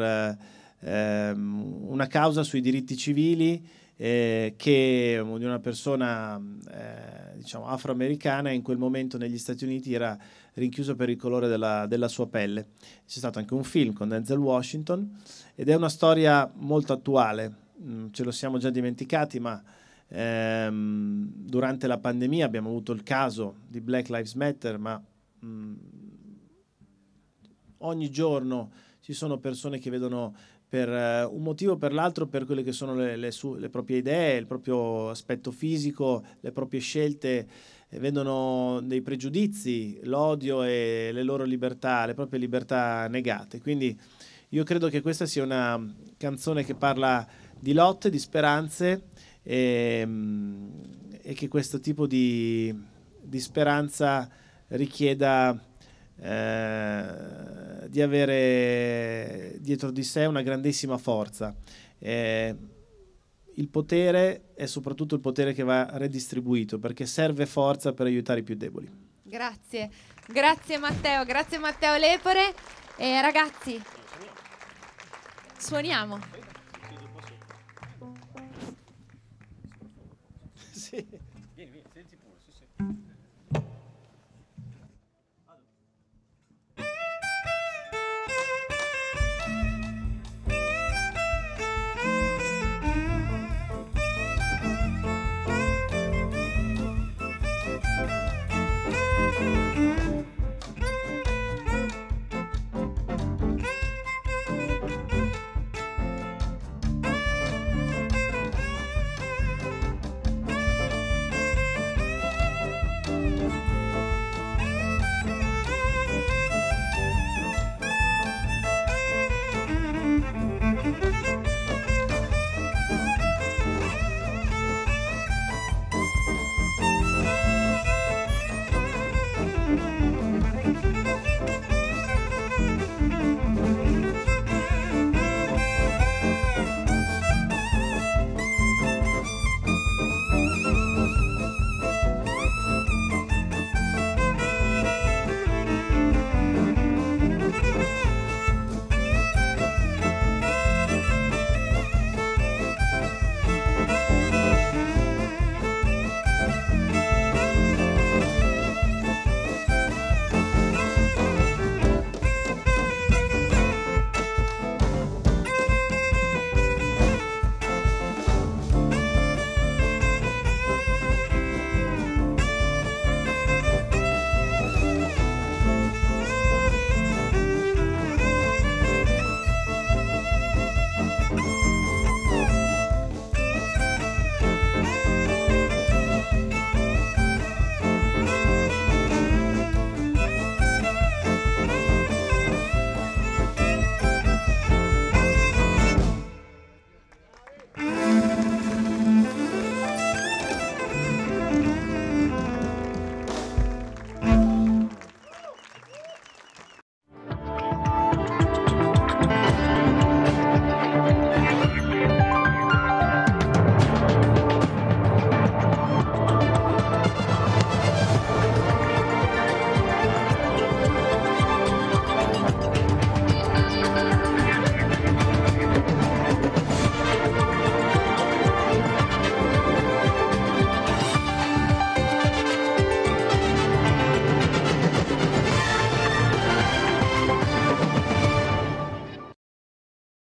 eh, una causa sui diritti civili eh, che di una persona eh, diciamo afroamericana in quel momento negli Stati Uniti era rinchiuso per il colore della, della sua pelle. C'è stato anche un film con Denzel Washington ed è una storia molto attuale Mm, ce lo siamo già dimenticati, ma ehm, durante la pandemia abbiamo avuto il caso di Black Lives Matter, ma mh, mm, ogni giorno ci sono persone che vedono per uh, un motivo o per l'altro per quelle che sono le, le, su- le, proprie idee, il proprio aspetto fisico, le proprie scelte, eh, vedono dei pregiudizi, l'odio e le loro libertà, le proprie libertà negate. Quindi io credo che questa sia una canzone che parla di lotte, di speranze e, ehm, e che questo tipo di, di speranza richieda eh, di avere dietro di sé una grandissima forza. Eh, il potere è soprattutto il potere che va redistribuito perché serve forza per aiutare i più deboli. Grazie, grazie Matteo, grazie Matteo Lepore. E eh, ragazzi, suoniamo. sí. [LAUGHS]